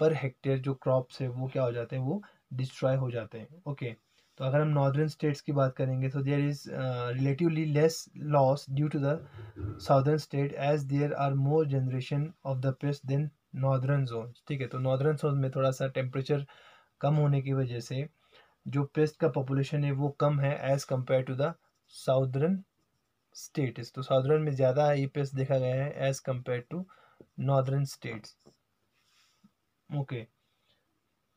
पर हेक्टेयर जो क्रॉप्स है वो क्या हो जाते हैं वो डिस्ट्रॉय हो जाते हैं ओके okay. तो अगर हम नॉर्दर्न स्टेट्स की बात करेंगे तो there is relatively less loss due to the southern state as there are more generation of the pest than northern zone ठीक है तो नॉर्दर्न जोन में थोड़ा सा टेम्परेचर कम होने की वजह से जो पेस्ट का पॉपुलेशन है वो कम है as compare to the southern states तो साउदर्न में ज़्यादा ये पेस्ट देखा गया है as compare to northern states okay okay.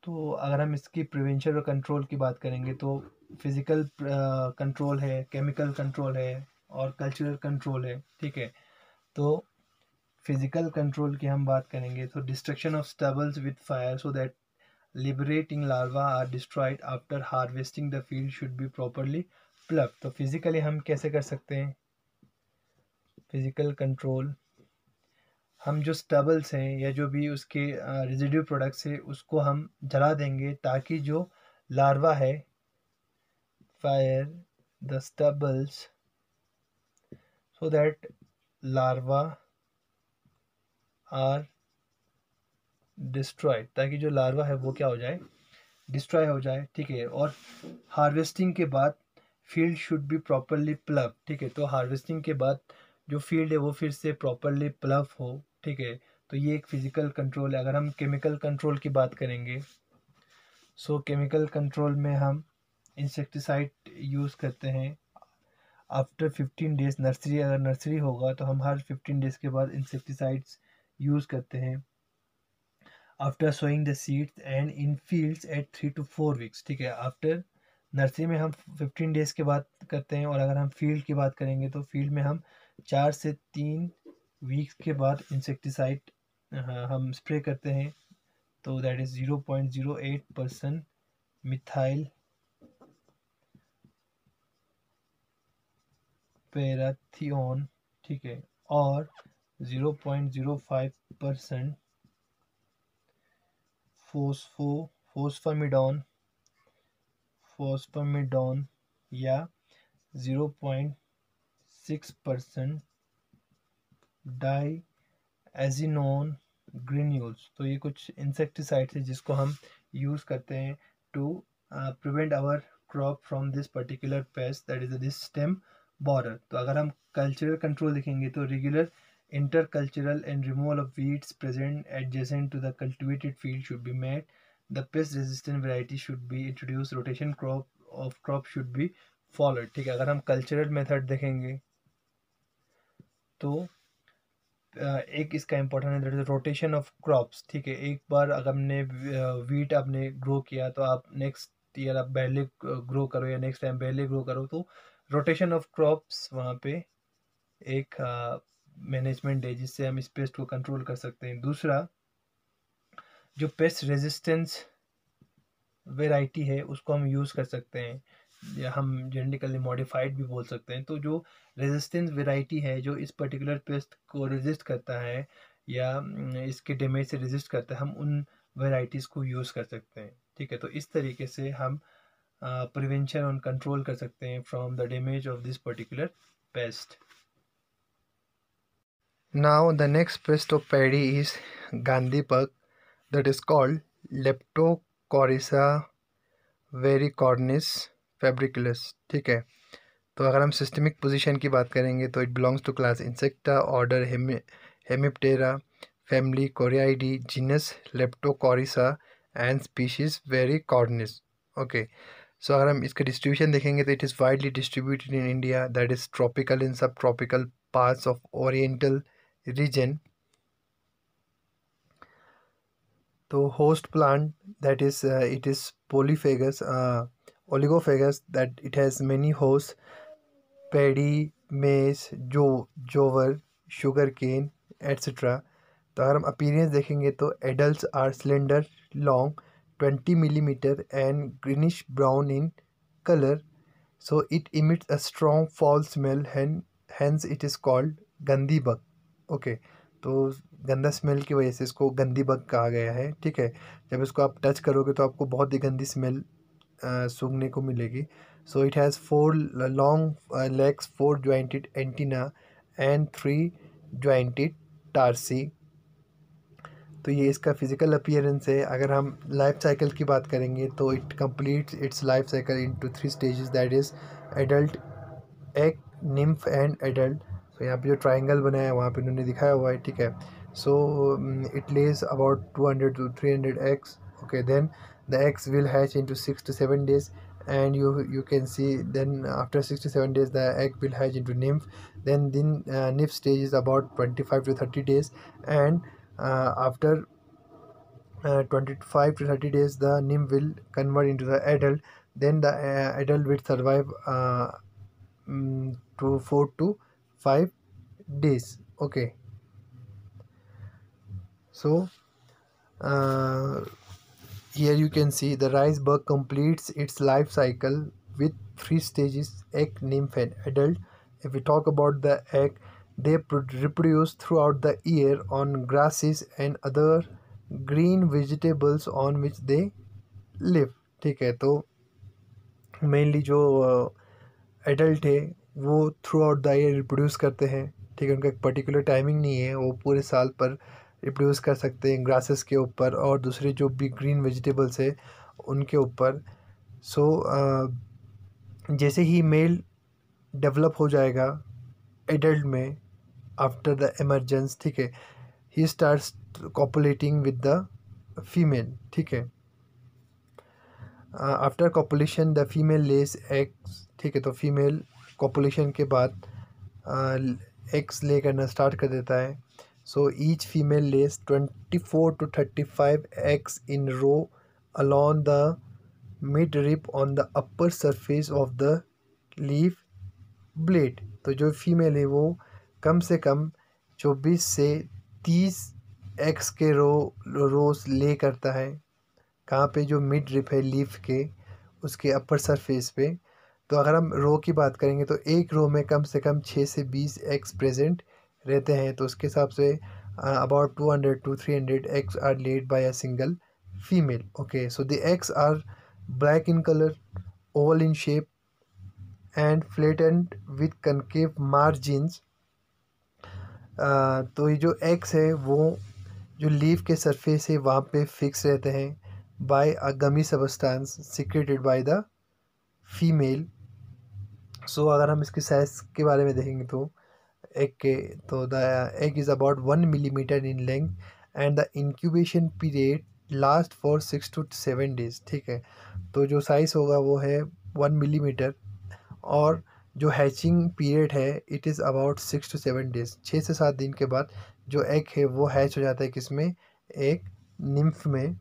तो अगर हम इसकी प्रिवेंशन और कंट्रोल की बात करेंगे तो फिज़िकल कंट्रोल है केमिकल कंट्रोल है और कल्चरल कंट्रोल है ठीक है तो फिज़िकल कंट्रोल की हम बात करेंगे तो destruction of stubbles with fire so that liberating larva are destroyed after harvesting the field should be properly plugged तो फिजिकली हम कैसे कर सकते हैं फिजिकल कंट्रोल हम जो स्टबल्स हैं या जो भी उसके रेजिड्यू प्रोडक्ट्स है उसको हम जला देंगे ताकि जो लार्वा है fire the stubbles so that larva are destroy ताकि जो लार्वा है वो क्या हो जाए डिस्ट्रॉय हो जाए ठीक है और हार्वेस्टिंग के बाद field should be properly plough ठीक है तो हार्वेस्टिंग के बाद जो फील्ड है वो फिर से प्रॉपरली प्लव हो ठीक है तो ये एक फ़िज़िकल कंट्रोल है अगर हम केमिकल कंट्रोल की बात करेंगे सो केमिकल कंट्रोल में हम इंसेक्टिसाइड यूज़ करते हैं आफ्टर फिफ्टीन डेज़ नर्सरी अगर नर्सरी होगा तो हम हर फिफ्टीन डेज़ के बाद इंसेक्टिसाइड्स यूज़ करते हैं after sowing the seeds and in fields at three to four weeks ठीक है आफ्टर नर्सरी में हम फिफ्टीन डेज़ के बाद करते हैं और अगर हम फील्ड की बात करेंगे तो फील्ड में हम चार से तीन वीक्स के बाद इंसेक्टिसाइड uh, हम स्प्रे करते हैं तो that is zero point zero eight percent methyl parathion ठीक है और zero point zero five percent phospho phosphamidon phosphamidon या zero point six percent diazinon granules तो ये कुछ इंसेक्टिसाइड्स है जिसको हम यूज़ करते हैं to prevent our crop from this particular pest that is this stem borer तो अगर हम कल्चरल कंट्रोल देखेंगे तो regular intercultural and removal of weeds present adjacent to the cultivated field should be made the pest resistant variety should be introduce rotation crop of crop should be followed ठीक है अगर हम cultural method देखेंगे तो एक इसका important है rotation of crops ठीक है एक बार अगर हमने वीट आपने ग्रो किया तो आप नेक्स्ट ईयर आप बैले ग्रो करो या नेक्स्ट टाइम बैले ग्रो करो तो रोटेशन ऑफ क्रॉप्स वहाँ पे एक मैनेजमेंट है जिससे हम इस पेस्ट को कंट्रोल कर सकते हैं दूसरा जो पेस्ट रेजिस्टेंस वेराइटी है उसको हम यूज़ कर सकते हैं हम जेनेटिकली मॉडिफाइड भी बोल सकते हैं तो जो रेजिस्टेंस वेराइटी है जो इस पर्टिकुलर पेस्ट को रेजिस्ट करता है या इसके डैमेज से रेजिस्ट करता है हम उन वेराइटीज़ को यूज़ कर सकते हैं ठीक है तो इस तरीके से हम प्रिवेंशन और कंट्रोल कर सकते हैं from the damage of this particular pest now the next pest of paddy is gandhi bug that is called called varicornis Fabricius ठीक है तो अगर हम सिस्टमिक पोजीशन की बात करेंगे तो it belongs to class insecta order Hemiptera family coreidae genus leptocorisa and species varicornis okay so अगर हम इसका डिस्ट्रीब्यूशन देखेंगे तो it is widely distributed in India that is tropical in sub tropical parts of oriental region तो host plant that is it is polyphagous oligophagous that it has many host paddy mess जो जोवर sugar cane etcetera तो अगर हम appearance देखेंगे तो adult are cylinder long twenty millimetre and greenish brown in colour so it emits a strong foul smell hence it is called gandhi bug okay तो गंदा smell की वजह से इसको गंदी बग कहा गया है ठीक है जब इसको आप टच करोगे तो आपको बहुत ही गंदी स्मेल सूंघने को मिलेगी so it has four long legs four jointed antenna and three jointed tarsi तो ये इसका फिज़िकल अपीयरेंस है अगर हम लाइफ साइकिल की बात करेंगे तो it complete its life cycle in to three stages that is adult egg nymph and adult तो यहाँ पे जो ट्राइंगल बनाया है वहाँ पे इन्होंने दिखाया हुआ है ठीक है so it lays about two hundred to three hundred eggs okay then the eggs will hatch into six to seven days and you you can see then after 67 days the egg will hatch into nymph then then uh, nymph stage is about 25 to 30 days and uh, after uh, 25 to 30 days the nymph will convert into the adult then the uh, adult will survive um, to 4 to 5 days okay so uh, here you can see the rice bug completes its life cycle with three stages egg nymph and adult if we talk about the egg they reproduce throughout the year on grasses and other green vegetables on which they live ठीक है तो mainly जो adult है वो throughout the year reproduce करते हैं ठीक है उनका एक पर्टिकुलर टाइमिंग नहीं है वो पूरे साल पर रिप्रोड्यूस कर सकते हैं ग्रासेस के ऊपर और दूसरे जो भी ग्रीन वेजिटेबल्स है उनके ऊपर सो so, जैसे ही मेल डेवलप हो जाएगा एडल्ट में आफ्टर द एमरजेंस ठीक है he starts copulating with the female ठीक है after copulation the female lays eggs ठीक है तो फीमेल कॉपुलेशन के बाद एग्स ले करना स्टार्ट कर देता है So each female lays 24 to 35 eggs in row along the midrib on the upper surface of the leaf blade. तो जो फीमेल है वो कम से कम चौबीस से तीस एक्स के रो रोज ले करता है कहाँ पे जो मिड रिप है लीफ के उसके अपर सरफेस पे तो अगर हम रो की बात करेंगे तो एक रो में कम से कम छः से बीस एक्स प्रेजेंट रहते हैं तो उसके हिसाब से about two hundred to three hundred eggs are laid by a single female okay so the eggs are black in colour oval in shape and flat and with margins uh, तो ये जो eggs है वो जो leave के surface है वहाँ पे फिक्स रहते हैं by a gummy substance secreted by the female so अगर हम इसके साइज के बारे में देखेंगे तो Okay, तो the egg is about one millimetre in length and the incubation period last for six to seven days ठीक है तो जो साइज़ होगा वो है वन मिलीमीटर और जो हैचिंग पीरियड है it is about six to seven days छः से सात दिन के बाद जो एग है वो हैच हो जाता है किसमें एक निम्फ में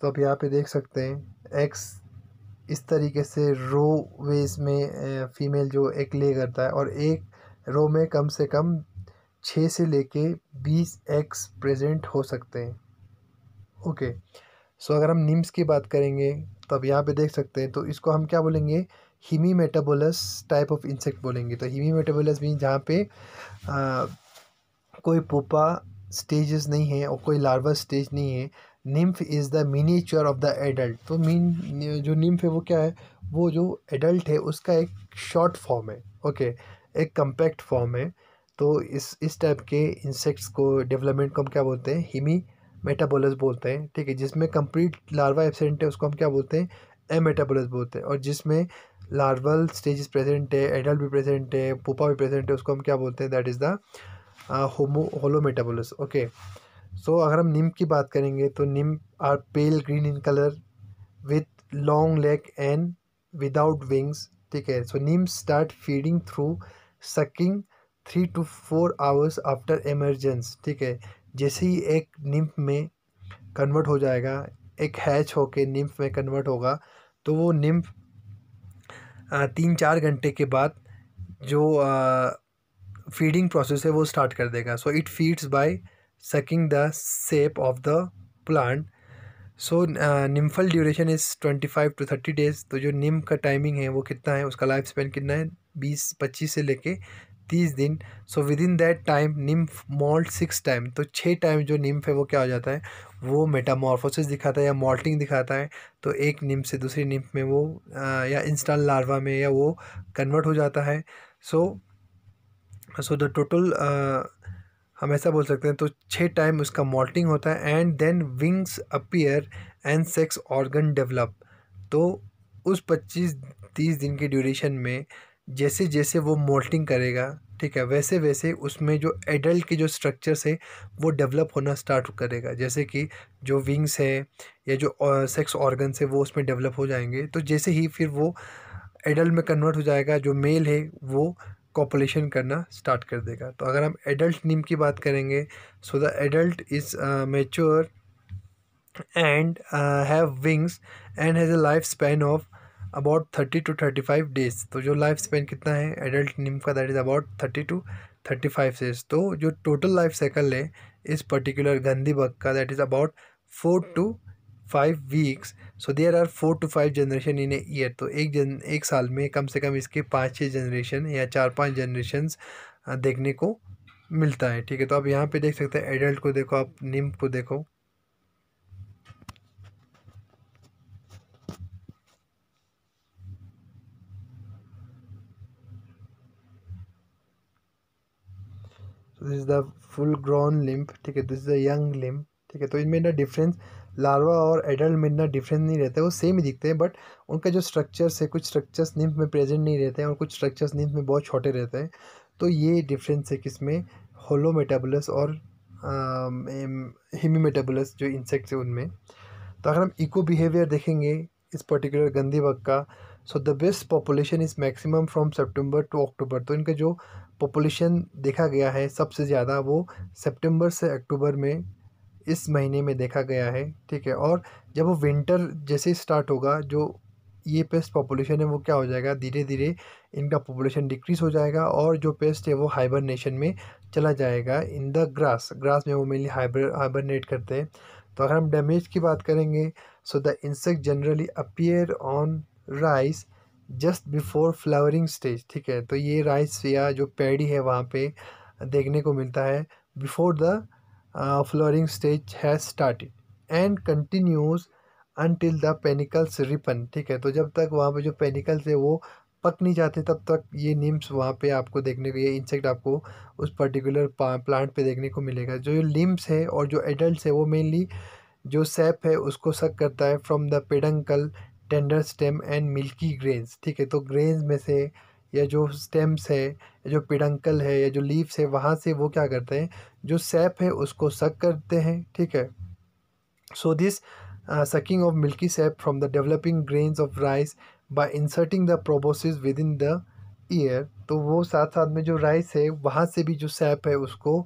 तो आप यहाँ पे देख सकते हैं एग्स इस तरीके से रो वेज में फ़ीमेल जो एक ले करता है और एक रो में कम से कम छः से लेके बीस एग्स प्रेजेंट हो सकते हैं ओके सो अगर हम निम्स की बात करेंगे तो अब यहाँ पे देख सकते हैं तो इसको हम क्या बोलेंगे hemimetabolous type of insect बोलेंगे तो हिमी मेटाबोलस भी जहाँ पे आ, कोई पोपा स्टेजेस नहीं है और कोई लार्वा स्टेज नहीं है nymph is the miniature of the adult तो मीन जो निम्फ है वो क्या है वो जो एडल्ट है उसका एक शॉर्ट फॉर्म है ओके एक कम्पैक्ट फॉर्म है तो इस इस टाइप के इंसेक्ट्स को डेवलपमेंट को हम क्या बोलते हैं हिमी मेटाबोलस बोलते हैं ठीक है जिसमें कंप्लीट लार्वा एबसेंट है उसको हम क्या बोलते हैं ए मेटाबोलस बोलते हैं और जिसमें लार्वल स्टेज प्रेजेंट है एडल्ट भी प्रेजेंट है पोपा भी प्रेजेंट है उसको हम क्या बोलते हैं that is the homo holo metabolous okay okay. So so, अगर हम निम की बात करेंगे तो nymph are pale green in colour with long leg and without wings ठीक है so nymph start feeding through sucking three to four hours after emergence ठीक है जैसे ही एक निम्प में कन्वर्ट हो जाएगा एक हैच होके निम्फ में कन्वर्ट होगा तो वो निम्फ तीन चार घंटे के बाद जो फीडिंग प्रोसेस है वो स्टार्ट कर देगा so it feeds by sucking the sap of the plant so nymphal duration is twenty five to thirty days तो जो निम का टाइमिंग है वो कितना है उसका लाइफ स्पेन कितना है बीस पच्चीस से लेके तीस दिन so within that time nymph moult six time तो छः टाइम जो निम्फ है वो क्या हो जाता है वो मेटामॉर्फोसिस दिखाता है या मॉल्टिंग दिखाता है तो एक निम्फ से दूसरी निम्फ में वो आ, uh, या इंस्टाल लार्वा में या वो कन्वर्ट हो जाता है सो सो द टोटल हम ऐसा बोल सकते हैं तो छः टाइम उसका मॉल्टिंग होता है and then wings appear and sex organ develop तो उस पच्चीस तीस दिन के ड्यूरेशन में जैसे जैसे वो मोल्टिंग करेगा ठीक है वैसे वैसे उसमें जो एडल्ट के जो स्ट्रक्चर्स है वो डेवलप होना स्टार्ट करेगा जैसे कि जो विंग्स है या जो सेक्स ऑर्गन है वो उसमें डेवलप हो जाएंगे तो जैसे ही फिर वो एडल्ट में कन्वर्ट हो जाएगा जो मेल है वो कॉपोलेशन करना स्टार्ट कर देगा तो अगर हम एडल्ट नीम की बात करेंगे so the adult is mature and have wings and has a life span of about thirty to thirty five days तो जो लाइफ स्पेन कितना है एडल्ट नीम का that is about thirty to thirty five days तो जो total life cycle है इस particular gundhi bug का that is about four to five weeks so there are four to five generation in a year तो एक जन एक साल में कम से कम इसके पाँच छः जनरेशन या चार पाँच जनरेशन देखने को मिलता है ठीक है तो आप यहाँ पे देख सकते हैं एडल्ट को देखो आप निम्प को देखो this is the full grown nymph ठीक है this is the young nymph ठीक है तो इनमें ना डिफरेंस लार्वा और एडल्ट में इतना डिफरेंस नहीं रहता है वो सेम ही दिखते हैं बट उनका जो स्ट्रक्चर्स है कुछ स्ट्रक्चर्स निम्फ में प्रेजेंट नहीं रहते हैं और कुछ स्ट्रक्चर्स निम्फ में बहुत छोटे रहते हैं तो ये डिफरेंस है किसमें होलो मेटाबुलस और हिमी मेटाबुलस जो इंसेक्ट्स है उनमें तो अगर हम इको बिहेवियर देखेंगे इस पर्टिकुलर गंदी वक्त का so the best population is maximum from September to October तो इनका जो पॉपुलेशन देखा गया है सबसे ज़्यादा वो सेप्टेम्बर से अक्टूबर में इस महीने में देखा गया है ठीक है और जब वो विंटर जैसे ही स्टार्ट होगा जो ये पेस्ट पॉपुलेशन है वो क्या हो जाएगा धीरे धीरे इनका पॉपुलेशन डिक्रीज़ हो जाएगा और जो पेस्ट है वो हाइबरनेशन में चला जाएगा इन द ग्रास ग्रास में वो मेनली हाइबर हाइबरनेट करते हैं तो अगर हम डैमेज की बात करेंगे so the insect generally appear on rice just before flowering stage ठीक है तो ये राइस या जो पैडी है वहाँ पर देखने को मिलता है before the flowering stage has started and continues until the panicles ripen ठीक है तो जब तक वहाँ पे जो पेनिकल्स है वो पक नहीं जाते तब तक ये निम्स वहाँ पे आपको देखने को ये इंसेक्ट आपको उस पर्टिकुलर प्लांट पे देखने को मिलेगा जो लिम्स है और जो एडल्ट है वो मेनली जो सेप है उसको सक करता है from the peduncle tender stem and milky grains ठीक है तो ग्रेन्स में से या जो स्टेम्स है या जो पिडंकल है या जो लीव्स है वहाँ से वो क्या करते हैं जो सैप है उसको सक करते हैं ठीक है so this sucking of milky sap from the developing grains of rice by inserting the proboscis with in the ear तो वो साथ साथ में जो राइस है वहाँ से भी जो सैप है उसको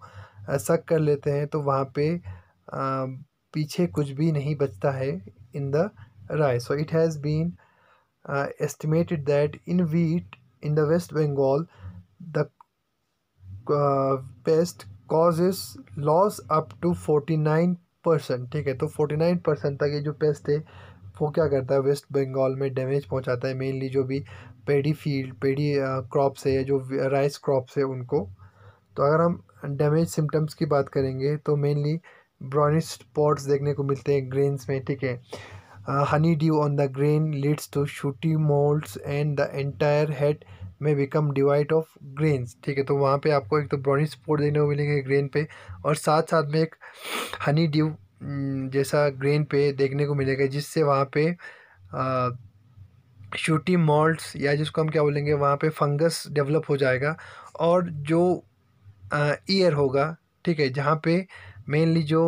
सक uh, कर लेते हैं तो वहाँ पे uh, पीछे कुछ भी नहीं बचता है in the rice so it has been estimated that in wheat in the West Bengal, the uh, pest causes loss up to 49 percent ठीक है तो 49 परसेंट तक ये जो पेस्ट है वो क्या करता है वेस्ट बंगाल में डैमेज पहुंचाता है मेनली जो भी पेडी फील्ड पेडी क्रॉप्स है या जो राइस क्रॉप्स है उनको तो अगर हम डैमेज सिम्टम्स की बात करेंगे तो मेनली ब्राउनिश स्पॉट्स देखने को मिलते हैं ग्रेन्स में ठीक है uh, honeydew on the grain leads to shooty molds and the entire head में बिकम डिवाइड ऑफ ग्रेन्स ठीक है तो वहाँ पे आपको एक तो ब्राउनिश स्पॉट देखने को मिलेंगे ग्रेन पे और साथ साथ में एक हनी ड्यू mm, जैसा ग्रेन पे देखने को मिलेगा जिससे वहाँ पे शूटी uh, मॉल्ट्स या जिसको हम क्या बोलेंगे वहाँ पे फंगस डेवलप हो जाएगा और जो ईयर uh, होगा ठीक है जहाँ पे मेनली जो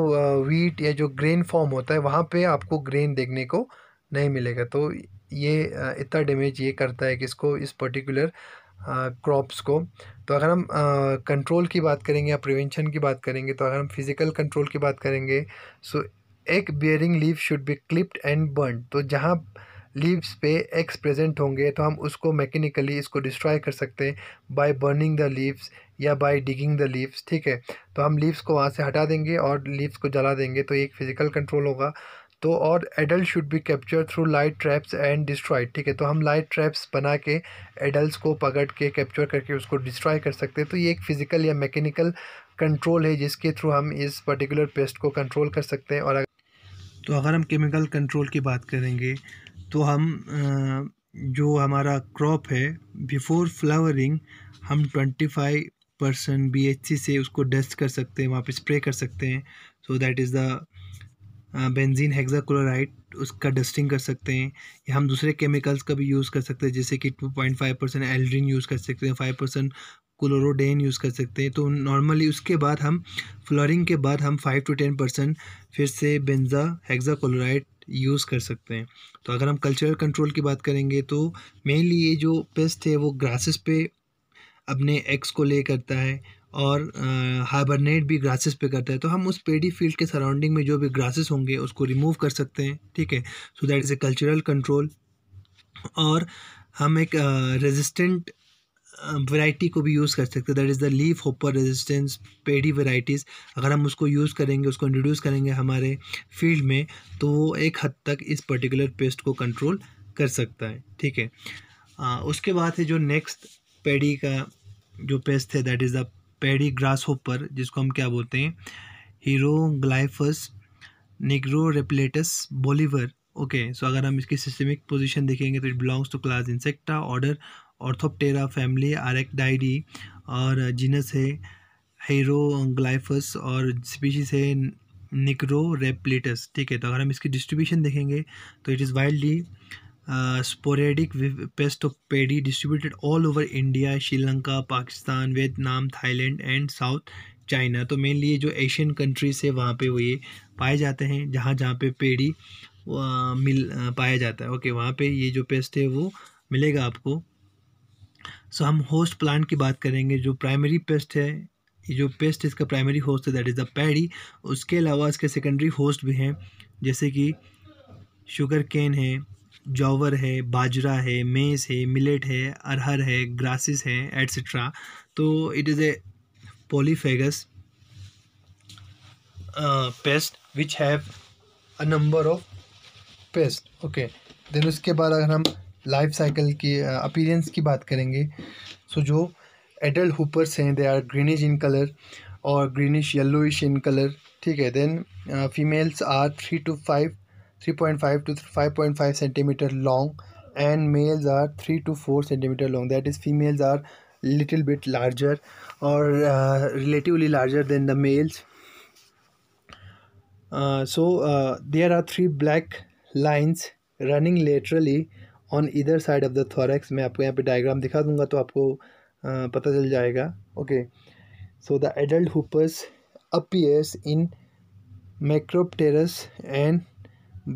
वीट या जो ग्रेन फॉर्म होता है वहाँ पे आपको ग्रेन देखने को नहीं मिलेगा तो ये इतना डैमेज ये करता है कि इसको इस पर्टिकुलर क्रॉप्स को तो अगर हम कंट्रोल की बात करेंगे या प्रिवेंशन की बात करेंगे तो अगर हम फिज़िकल कंट्रोल की बात करेंगे सो एक bearing leave should be clipped and burn तो जहाँ लीव्स पे एक्स प्रेजेंट होंगे तो हम उसको मैकेनिकली इसको डिस्ट्रॉय कर सकते हैं by burning the leaves or by digging the leaves ठीक है तो हम लीव्स को वहाँ से हटा देंगे और लीव्स को जला देंगे तो एक फिजिकल कंट्रोल होगा तो और adult should be capture through light traps and destroy ठीक है तो हम लाइट ट्रैप्स बना के एडल्ट को पकड़ के कैप्चर करके उसको डिस्ट्रॉय कर सकते हैं तो ये एक फिज़िकल या मैकेनिकल कंट्रोल है जिसके थ्रू हम इस पर्टिकुलर पेस्ट को कंट्रोल कर सकते हैं और अगर तो अगर हम केमिकल कंट्रोल की बात करेंगे तो हम जो हमारा क्रॉप है बिफोर फ्लावरिंग हम ट्वेंटी फाइव पर्सन बी से उसको डस्ट कर सकते हैं वहाँ पर स्प्रे कर सकते हैं so that is the benzene hexachloride उसका डस्टिंग कर सकते हैं या हम दूसरे केमिकल्स का भी यूज़ कर सकते हैं जैसे कि two point five percent aldrin use कर सकते हैं फाइव परसेंट क्लोरोडेन यूज़ कर सकते हैं तो नॉर्मली उसके बाद हम फ्लोरिंग के बाद हम फाइव टू टेन परसेंट फिर से बेंजा हेक्सा क्लोराइड यूज़ कर सकते हैं तो अगर हम कल्चरल कंट्रोल की बात करेंगे तो मेनली ये जो पेस्ट है वो ग्रासेस पे अपने एग्स को ले करता है और हाइबरनेट भी ग्रासेस पे करता है तो हम उस पेडी फील्ड के सराउंडिंग में जो भी ग्रासेस होंगे उसको रिमूव कर सकते हैं ठीक है so that is a cultural control और हम एक रेजिस्टेंट वैरायटी को भी यूज़ कर सकते हैं that is the leaf hopper resistance paddy varieties अगर हम उसको यूज़ करेंगे उसको इंट्रोड्यूस करेंगे हमारे फील्ड में तो वो एक हद तक इस पर्टिकुलर पेस्ट को कंट्रोल कर सकता है ठीक है उसके बाद है जो नेक्स्ट पेडी का जो पेस्ट है that is the paddy grass hopper जिसको हम क्या बोलते हैं Hieroglyphus nigrorepletus Bolivar okay so अगर हम इसकी सिस्टमिक पोजीशन देखेंगे तो it belongs to class insecta order Orthoptera family diary और जीनस है हेरोग्लाइफस और स्पीशीज़ है निक्रो रेपलेटस ठीक है तो अगर हम इसकी डिस्ट्रीब्यूशन देखेंगे तो it is widely sporadic pest of paddy distributed all over India Sri Lanka Pakistan Lanka, Thailand and South China तो मेनली ये जो एशियन कंट्रीज है वहाँ पे वो ये पाए जाते हैं जहाँ जहाँ पे पेड़ी मिल पाया जाता है ओके वहाँ पे ये जो पेस्ट है वो मिलेगा आपको सो हम होस्ट प्लांट की बात करेंगे जो प्राइमरी पेस्ट है ये जो पेस्ट इसका प्राइमरी होस्ट है दैट इज़ द पैडी उसके अलावा इसके सेकेंडरी होस्ट भी हैं जैसे कि शुगर केन है जॉवर है बाजरा है मेज़ है मिलेट है अरहर है ग्रासेस है एट्सट्रा तो it is a polyphagous pest which have have of pest okay then उसके बाद अगर हम लाइफ साइकिल की अपीरेंस uh, की बात करेंगे सो so, जो एडल्ट हुपर्स हैं they are greenish in colour और ग्रीनिश येलोइश इन कलर ठीक है then females are three to five 3.5 to 5.5 centimeter long and males are 3 to 4 centimeter long that is females are little bit larger or uh, relatively larger than the males uh, so uh, there are three black lines running laterally on either side of the thorax मैं आपको यहाँ पे diagram दिखा दूंगा तो आपको uh, पता चल जाएगा okay so the adult hoopers appears in macropterus and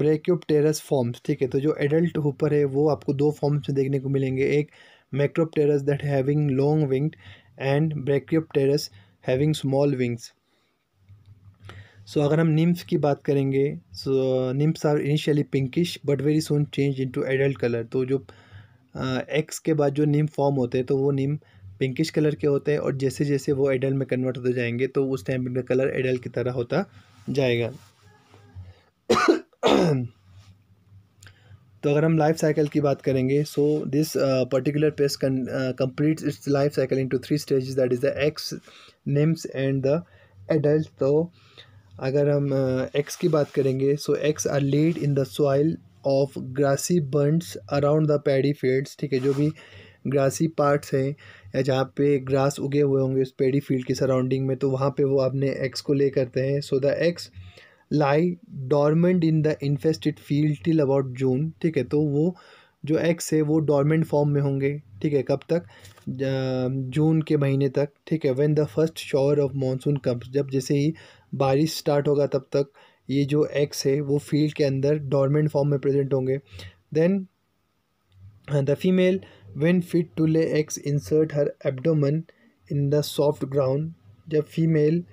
pterous forms ठीक है तो जो एडल्ट हुपर है वो आपको दो फॉर्म्स में देखने को मिलेंगे एक macropterous that having long winged and pterous having small wings so अगर हम निम्स की बात करेंगे so nymphs are initially pinkish but very soon change into adult colour तो जो एक्स के बाद जो निम फॉर्म होते हैं तो वो निम पिंकिश कलर के होते हैं और जैसे जैसे वो एडल्ट में कन्वर्ट होते जाएंगे तो उस टाइम इनका कलर एडल्ट की तरह होता जाएगा तो अगर हम लाइफ साइकिल की बात करेंगे so this particular pest complete its life cycle into three stages that is the eggs nymphs and the adult तो अगर हम एक्स uh, की बात करेंगे so eggs are laid in the soil of grassy bunds around the paddy fields ठीक है जो भी ग्रासी पार्ट्स हैं या जहाँ पे ग्रास उगे हुए होंगे उस पेड़ी फील्ड की सराउंडिंग में तो वहाँ पे वो अपने एक्स को ले करते हैं so the eggs lie dormant in the infested field till about June ठीक है तो वो जो एक्स है वो डॉर्मेंट फॉर्म में होंगे ठीक है कब तक जून के महीने तक ठीक है when the first shower of monsoon comes जब जैसे ही बारिश स्टार्ट होगा तब तक ये जो एक्स है वो फील्ड के अंदर डॉर्मेंट फॉर्म में प्रेजेंट होंगे then the female when fit to lay eggs insert her abdomen in the soft ground जब फीमेल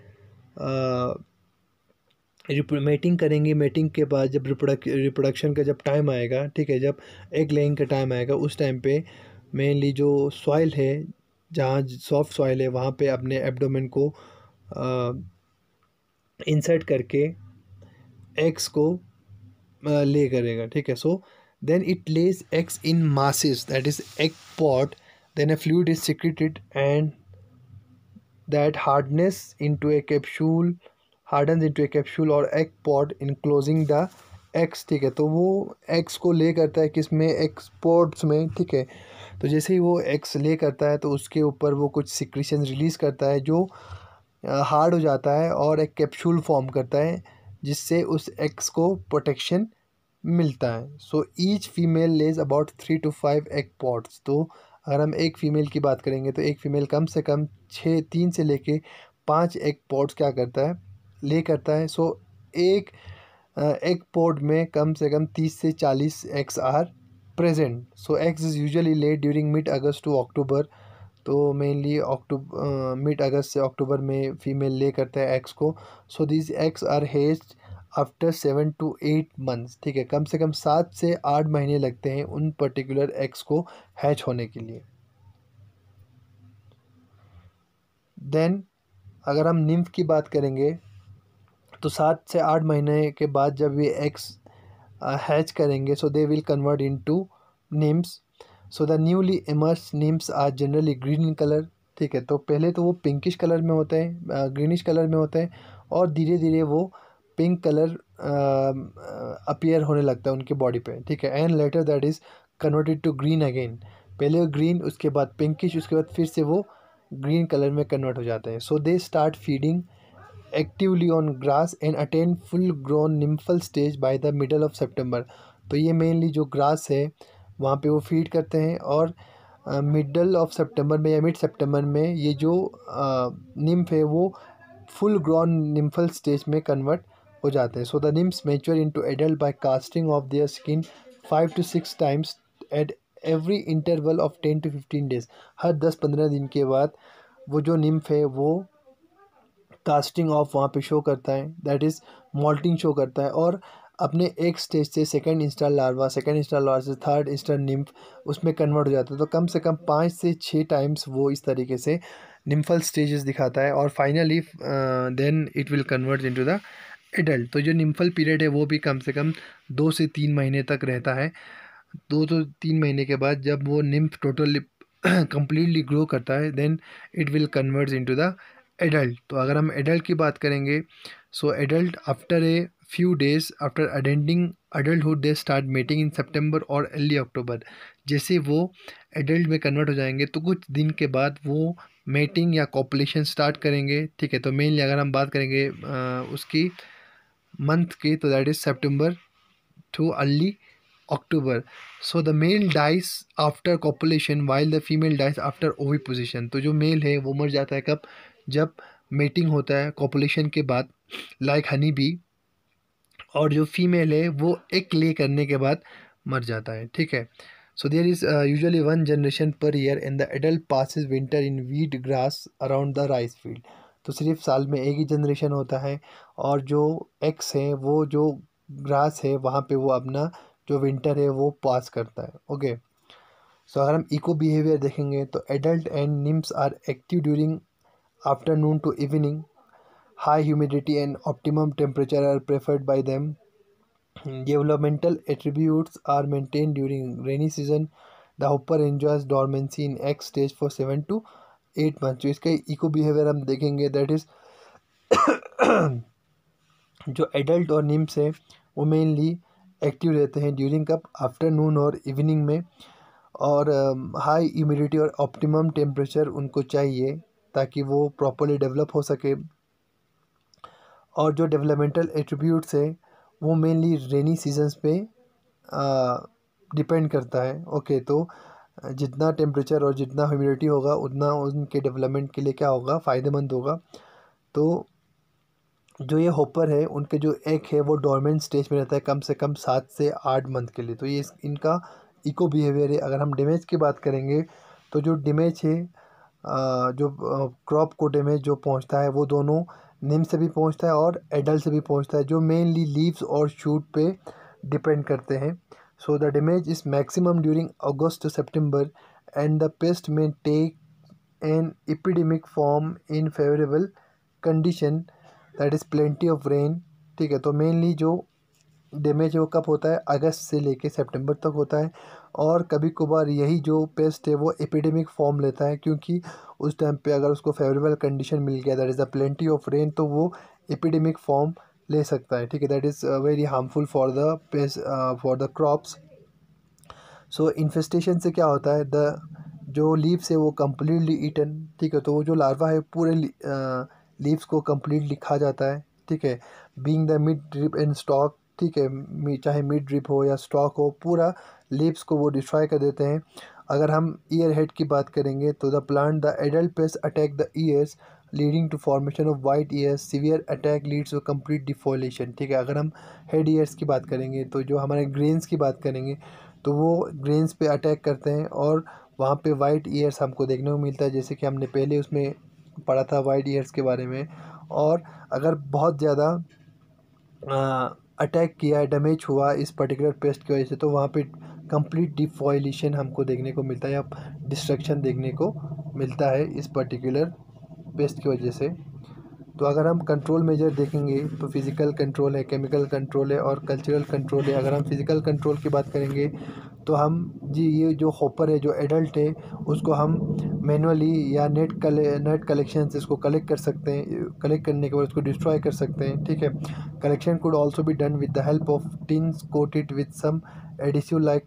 मेटिंग करेंगी मेटिंग के बाद जब रिप्रोडक्शन का जब टाइम आएगा ठीक है जब एग लेइंग का टाइम आएगा उस टाइम पे मेनली जो सॉइल है जहाँ सॉफ्ट सॉइल है वहाँ पे अपने एब्डोमेन को इंसर्ट करके एग्स को ले करेगा ठीक है so then it lays eggs in masses that is egg pod then a fluid is secreted and that hardens into a capsule hardens into a capsule और egg pod enclosing the eggs ठीक है तो वो x को lay करता है किस में पॉड्स में ठीक है तो जैसे ही वो एक्स ले करता है तो उसके ऊपर वो कुछ सिक्रीशन रिलीज़ करता है जो हार्ड हो जाता है और एक कैप्सूल फॉर्म करता है जिससे उस एक्स को प्रोटेक्शन मिलता है so each female lays about three to five egg pods तो अगर हम एक फ़ीमेल की बात करेंगे तो एक फ़ीमेल कम से कम छः तीन से लेके पाँच एग पॉट्स क्या करता है ले करता है सो एक एक पोर्ट में कम से कम तीस से चालीस eggs are present so eggs is usually laid during mid August to October तो मेनली अक्टूबर मिड अगस्त से अक्टूबर में फीमेल ले करता है एक्स को so this eggs are hatch after seven to eight months ठीक है कम से कम सात से आठ महीने लगते हैं उन पर्टिकुलर एक्स को हैच होने के लिए देन अगर हम निम्फ की बात करेंगे तो सात से आठ महीने के बाद जब ये एग्स हैच uh, करेंगे so they will convert into nymphs so the newly emerged nymphs are generally green in colour ठीक है तो पहले तो वो पिंकिश कलर में होते हैं ग्रीनिश uh, कलर में होते हैं और धीरे धीरे वो पिंक कलर अपियर होने लगता है उनके बॉडी पे ठीक है and later that is converted to green again पहले वो ग्रीन उसके बाद पिंकिश उसके बाद फिर से वो ग्रीन कलर में कन्वर्ट हो जाते हैं so they start feeding actively on grass and attain full grown nymphal stage by the middle of September तो ये मेनली जो ग्रास है वहाँ पे वो फीड करते हैं और मिडल ऑफ सेप्टेम्बर में या मिड सेप्टेम्बर में ये जो निम्फ है वो फुल ग्रोन निम्फल स्टेज में कन्वर्ट हो जाते हैं so the nymphs mature into adult by casting off their skin five to six times at every interval of ten to fifteen days हर दस पंद्रह दिन के बाद वो जो निम्फ है वो कास्टिंग ऑफ वहाँ पे शो करता है दैट इज़ मॉल्टिंग शो करता है और अपने एक स्टेज से second instar larva second instar larva से थर्ड इंस्टार निम्फ उसमें कन्वर्ट हो जाता है तो कम से कम पाँच से छः टाइम्स वो इस तरीके से निम्फल स्टेजेस दिखाता है और finally then it will convert into the adult तो जो निम्फल पीरियड है वो भी कम से कम दो से तीन महीने तक रहता है दो तो तीन महीने के बाद जब वो निम्फ टोटल कंप्लीटली ग्रो करता है then it will convert to the adult तो अगर हम एडल्ट की बात करेंगे so adult after a few days after attending adulthood they start mating in September और अर्ली अक्टूबर जैसे वो एडल्ट में कन्वर्ट हो जाएंगे तो कुछ दिन के बाद वो मेटिंग या कॉपलेशन स्टार्ट करेंगे ठीक है तो मेनली अगर हम बात करेंगे आ, उसकी मंथ की तो that is September to early October so the male dies after copulation while the female dies after oviposition तो जो मेल है वो मर जाता है कब जब मेटिंग होता है कॉपुलेशन के बाद लाइक हनी भी और जो फीमेल है वो एक ले करने के बाद मर जाता है ठीक है so there is usually one generation per year in the adult pass winter in wheat grass around the rice field तो सिर्फ साल में एक ही जनरेशन होता है और जो एक्स है वो जो ग्रास है वहाँ पे वो अपना जो विंटर है वो पास करता है ओके सो अगर हम इको बिहेवियर देखेंगे तो adult and nymphs are active during afternoon to evening. High humidity and optimum temperature are preferred by them. Developmental attributes are maintained during rainy season. The hopper enjoys dormancy in egg stage for 7 to 8 months so iska eco behavior hum dekhenge that is जो adult और nymphs हैं वो mainly active रहते हैं during कप afternoon और evening में और हाई uh, इम्यूनिटी और ऑप्टिमम टेम्परेचर उनको चाहिए ताकि वो प्रॉपरली डेवलप हो सके और जो डेवलपमेंटल एट्रीब्यूट्स हैं वो मेनली रेनी सीजन्स पे डिपेंड करता है ओके तो जितना टेम्परेचर और जितना ह्यूमिडिटी होगा उतना उनके डेवलपमेंट के लिए क्या होगा फ़ायदेमंद होगा तो जो ये होपर है उनके जो एग है वो डोरमेंट स्टेज में रहता है कम से कम सात से आठ मंथ के लिए तो ये इनका इको बिहेवियर है अगर हम डैमेज की बात करेंगे तो जो डैमेज है जो क्रॉप कोटे में जो पहुंचता है वो दोनों निम से भी पहुंचता है और एडल्ट से भी पहुंचता है जो मेनली लीव्स और शूट पे डिपेंड करते हैं so the damage is maximum during August to September and the pest may take an epidemic form in favourable condition that is plenty of rain ठीक है तो मेनली जो डैमेज वो कब होता है अगस्त से लेके सितंबर तक होता है और कभी कभार यही जो पेस्ट है वो एपिडेमिक फॉर्म लेता है क्योंकि उस टाइम पे अगर उसको फेवरेबल कंडीशन मिल गया that is a plenty of rain तो वो एपिडेमिक फॉर्म ले सकता है ठीक है that is very harmful for the pest for the crops so infestation से क्या होता है द जो लीव्स है वो कम्प्लीटली ईटन ठीक है तो वो जो लार्वा है पूरे लीव्स uh, को कम्प्लीटली खा जाता है ठीक है being the mid drip and stock ठीक है चाहे मिड ड्रिप हो या स्टॉक हो पूरा लिप्स को वो डिस्ट्रॉय कर देते हैं अगर हम ईयर हेड की बात करेंगे तो the plant the adult pest attack the ears leading to formation of white ears severe attack leads to complete defoliation ठीक है अगर हम हेड ईयर्स की बात करेंगे तो जो हमारे ग्रेन्स की बात करेंगे तो वो ग्रेन्स पे अटैक करते हैं और वहाँ पे वाइट ईयर्स हमको देखने को मिलता है जैसे कि हमने पहले उसमें पढ़ा था वाइट ईयर्स के बारे में और अगर बहुत ज़्यादा अटैक किया डैमेज हुआ इस पर्टिकुलर पेस्ट की वजह से तो वहाँ पर कंप्लीट डिफॉइलेशन हमको देखने को मिलता है या डिस्ट्रक्शन देखने को मिलता है इस पर्टिकुलर पेस्ट की वजह से तो अगर हम कंट्रोल मेजर देखेंगे तो फिज़िकल कंट्रोल है केमिकल कंट्रोल है और कल्चरल कंट्रोल है अगर हम फिज़िकल कंट्रोल की बात करेंगे तो हम जी ये जो होपर है जो एडल्ट है उसको हम मैनुअली या नेट कले नेट कलेक्शन से इसको कलेक्ट कर सकते हैं कलेक्ट करने के बाद उसको डिस्ट्रॉय कर सकते हैं ठीक है कलेक्शन कुड ऑल्सो भी done with the help of tins coated with some adhesive like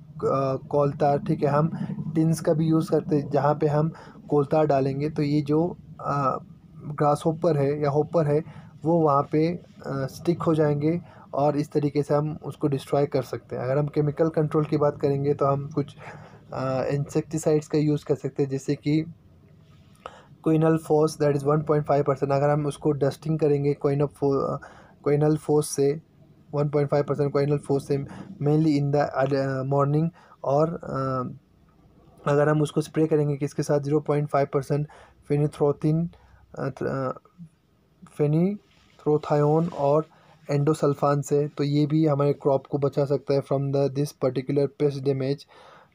coal tar ठीक है हम टिन्स का भी यूज़ करते हैं जहाँ पे हम कोलतार डालेंगे तो ये जो ग्रास uh, होपर है या होपर है वो वहाँ पे स्टिक uh, हो जाएंगे और इस तरीके से हम उसको डिस्ट्रॉय कर सकते हैं अगर हम केमिकल कंट्रोल की बात करेंगे तो हम कुछ इंसेक्टिसाइड्स uh, का यूज़ कर सकते हैं जैसे कि quinalphos that is one point five percent अगर हम उसको डस्टिंग करेंगे कोइनल फो क्विनल फोर्स से 1.5 क्वाइनल फोर्स से मेनली इन द मॉर्निंग और uh, अगर हम उसको स्प्रे करेंगे किसके साथ zero point five percent fenitrothion fenitrothion और एंडोसल्फान से तो ये भी हमारे क्रॉप को बचा सकता है from the this particular pest damage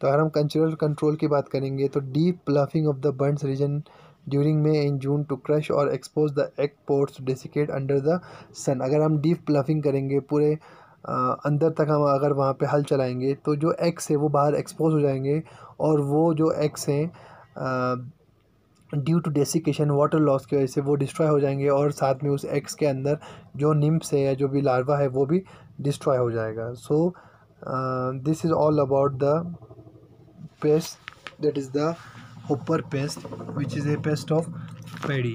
तो अगर हम कंचरल कंट्रोल की बात करेंगे तो deep ploughing of the bunds region during May in June to crush और expose the egg pods desiccate under the sun अगर हम डीप प्लफिंग करेंगे पूरे आ, अंदर तक हम अगर वहाँ पे हल चलाएंगे तो जो एग्स है वो बाहर एक्सपोज हो जाएंगे और वो जो एग्स हैं due to desiccation water loss की वजह से वो डिस्ट्रॉय हो जाएंगे और साथ में उस एग्स के अंदर जो निम्स है या जो भी लार्वा है वो भी डिस्ट्रॉय हो जाएगा so this is all about the pest that is the hopper pest which is a pest of paddy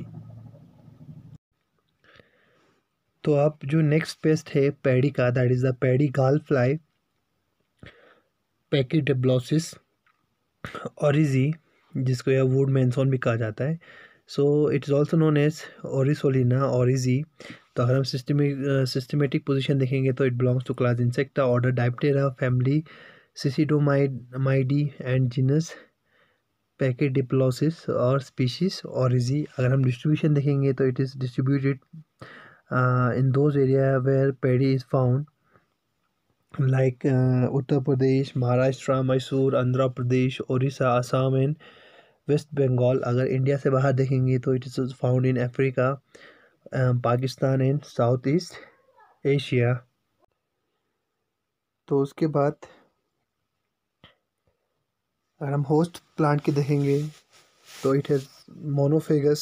तो आप जो नेक्स्ट पेस्ट है पैडी का that is the paddy gall fly ब्लॉसिस और जिसको यह वुड मैंसोन भी कहा जाता है so it is also known as Orseolia oryzae तो अगर हम सिस्टमे सिस्टमेटिक पोजिशन देखेंगे तो it belongs to class insecta order Diptera family Cecidomyiidae माइडी एंड जीनस पैकेट डिप्लोसिस और स्पीशीज ऑरिजी अगर हम डिस्ट्रीब्यूशन देखेंगे तो it is distributed in those area where pedi is found like Uttar Pradesh Maharashtra Mysore Andhra Pradesh Orissa Assam and West Bengal अगर India से बाहर देखेंगे तो it is found in Africa Pakistan and South East Asia तो उसके बाद अगर हम होस्ट प्लांट की देखेंगे तो it has monophagous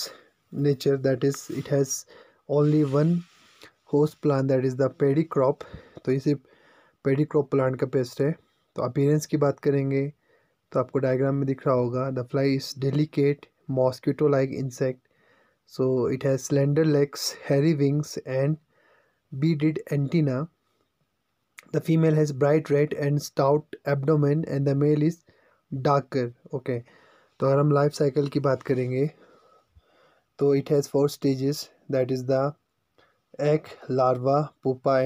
nature that is it has only one host plant that is the paddy crop तो ये सिर्फ पेडी क्रॉप प्लांट का पेस्ट है तो अपीरेंस की बात करेंगे तो आपको डायग्राम में दिख रहा होगा the fly is delicate mosquito like insect so it has slender legs hairy wings and did antenna the female has bright red and stout abdomen and the male is darker okay तो अगर हम life cycle की बात करेंगे तो it has four stages that is the egg larva, pupa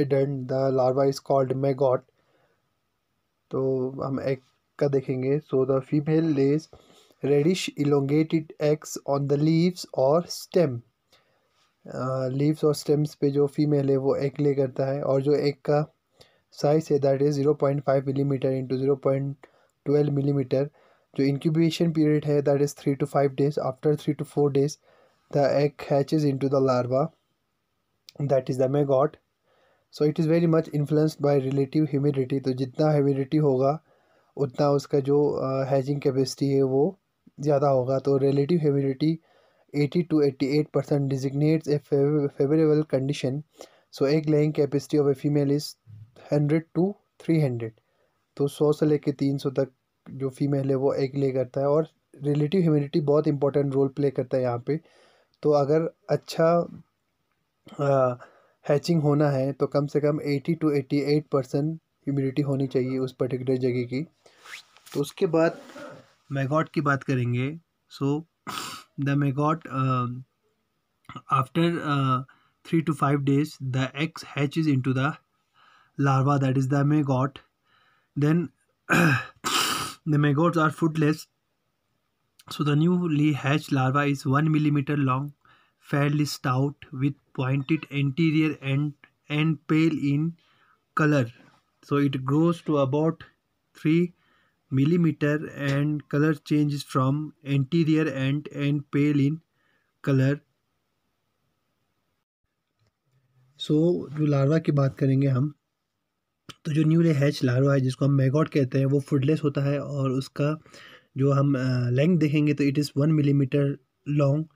एडन the larva is called called maggot. तो हम एग का देखेंगे so the female Lay's reddish elongated eggs on the leaves और स्टेम लीव्स और स्टेम्स पे जो फीमेल है वो एग ले करता है और जो एग का साइज़ है that is zero point five millimetre into zero point twelve millimetre जो इंक्यूबेशन पीरियड है that is three to five days after three to four days the egg hatches in to the larva that is the maggot so it is very much influenced by relative humidity तो जितना humidity होगा उतना उसका जो hatching uh, capacity है वो ज़्यादा होगा तो relative humidity eighty to eighty eight percent designates a favourable condition so egg laying capacity of a female is hundred to three hundred तो सौ से लेके तीन सौ तक जो फीमेल है वो एग ले करता है और रिलेटिव ह्यूमिडिटी बहुत इंपॉर्टेंट रोल प्ले करता है यहाँ पे तो अगर अच्छा आ, हैचिंग होना है तो कम से कम 80 टू 88 परसेंट ह्यूमिडिटी होनी चाहिए उस पर्टिकुलर जगह की तो उसके बाद मैगॉट की बात करेंगे so the maggot after three to five days the eggs hatch is in to the larva that is the maggot Then the maggots are footless. So the newly hatched larva is 1 mm long, fairly stout, with pointed anterior end and pale in color. So it grows to about 3 mm and color changes from anterior end and pale in color. So so, जो larva की बात करेंगे हम तो जो new hatch लारो है जिसको हम मैगॉट कहते हैं वो फूडलेस होता है और उसका जो हम लेंथ देखेंगे तो it is one millimetre long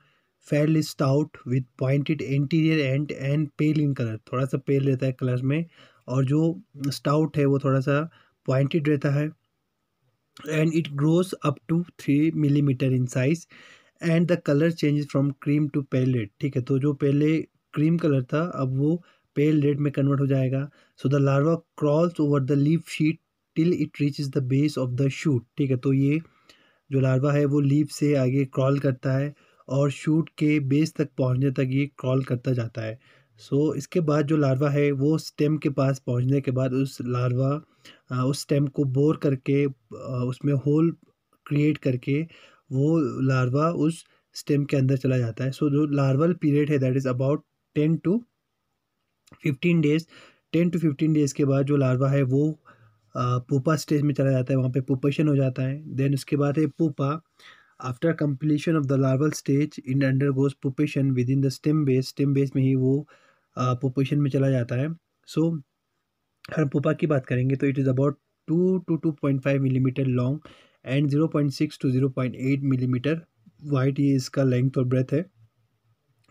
fairly stout with pointed interior and and pale in colour थोड़ा सा पेल रहता है कलर में और जो स्टाउट है वो थोड़ा सा पॉइंटेड रहता है and it grows up to three millimetre in size and the colour change from cream to pale red ठीक है तो जो पहले क्रीम कलर था अब वो पेल रेड में कन्वर्ट हो जाएगा so the larva crawls over the leaf sheath till it reach the base of the shoot ठीक है तो ये जो लार्वा है वो लीव से आगे क्रॉल करता है और शूट के बेस तक पहुंचने तक ये क्रॉल करता जाता है सो so, इसके बाद जो लार्वा है वो स्टेम के पास पहुंचने के बाद उस लार्वा उस स्टेम को बोर करके उसमें होल क्रिएट करके वो लार्वा उस स्टेम के अंदर चला जाता है सो so, जो लार्वल पीरियड है that is about ten to fifteen days ten to fifteen days के बाद जो लार्वा है वो पोपा स्टेज में चला जाता है वहाँ पे पोपेशन हो जाता है देन उसके बाद है pupa after completion of the larval stage in undergoes pupation with in the stem base stem base में ही वो पोपेशन में चला जाता है सो so, हम पोपा की बात करेंगे तो it is about two two two point five millimetre long and zero point six to zero point eight millimetre wide ये इसका लेंथ और ब्रेथ है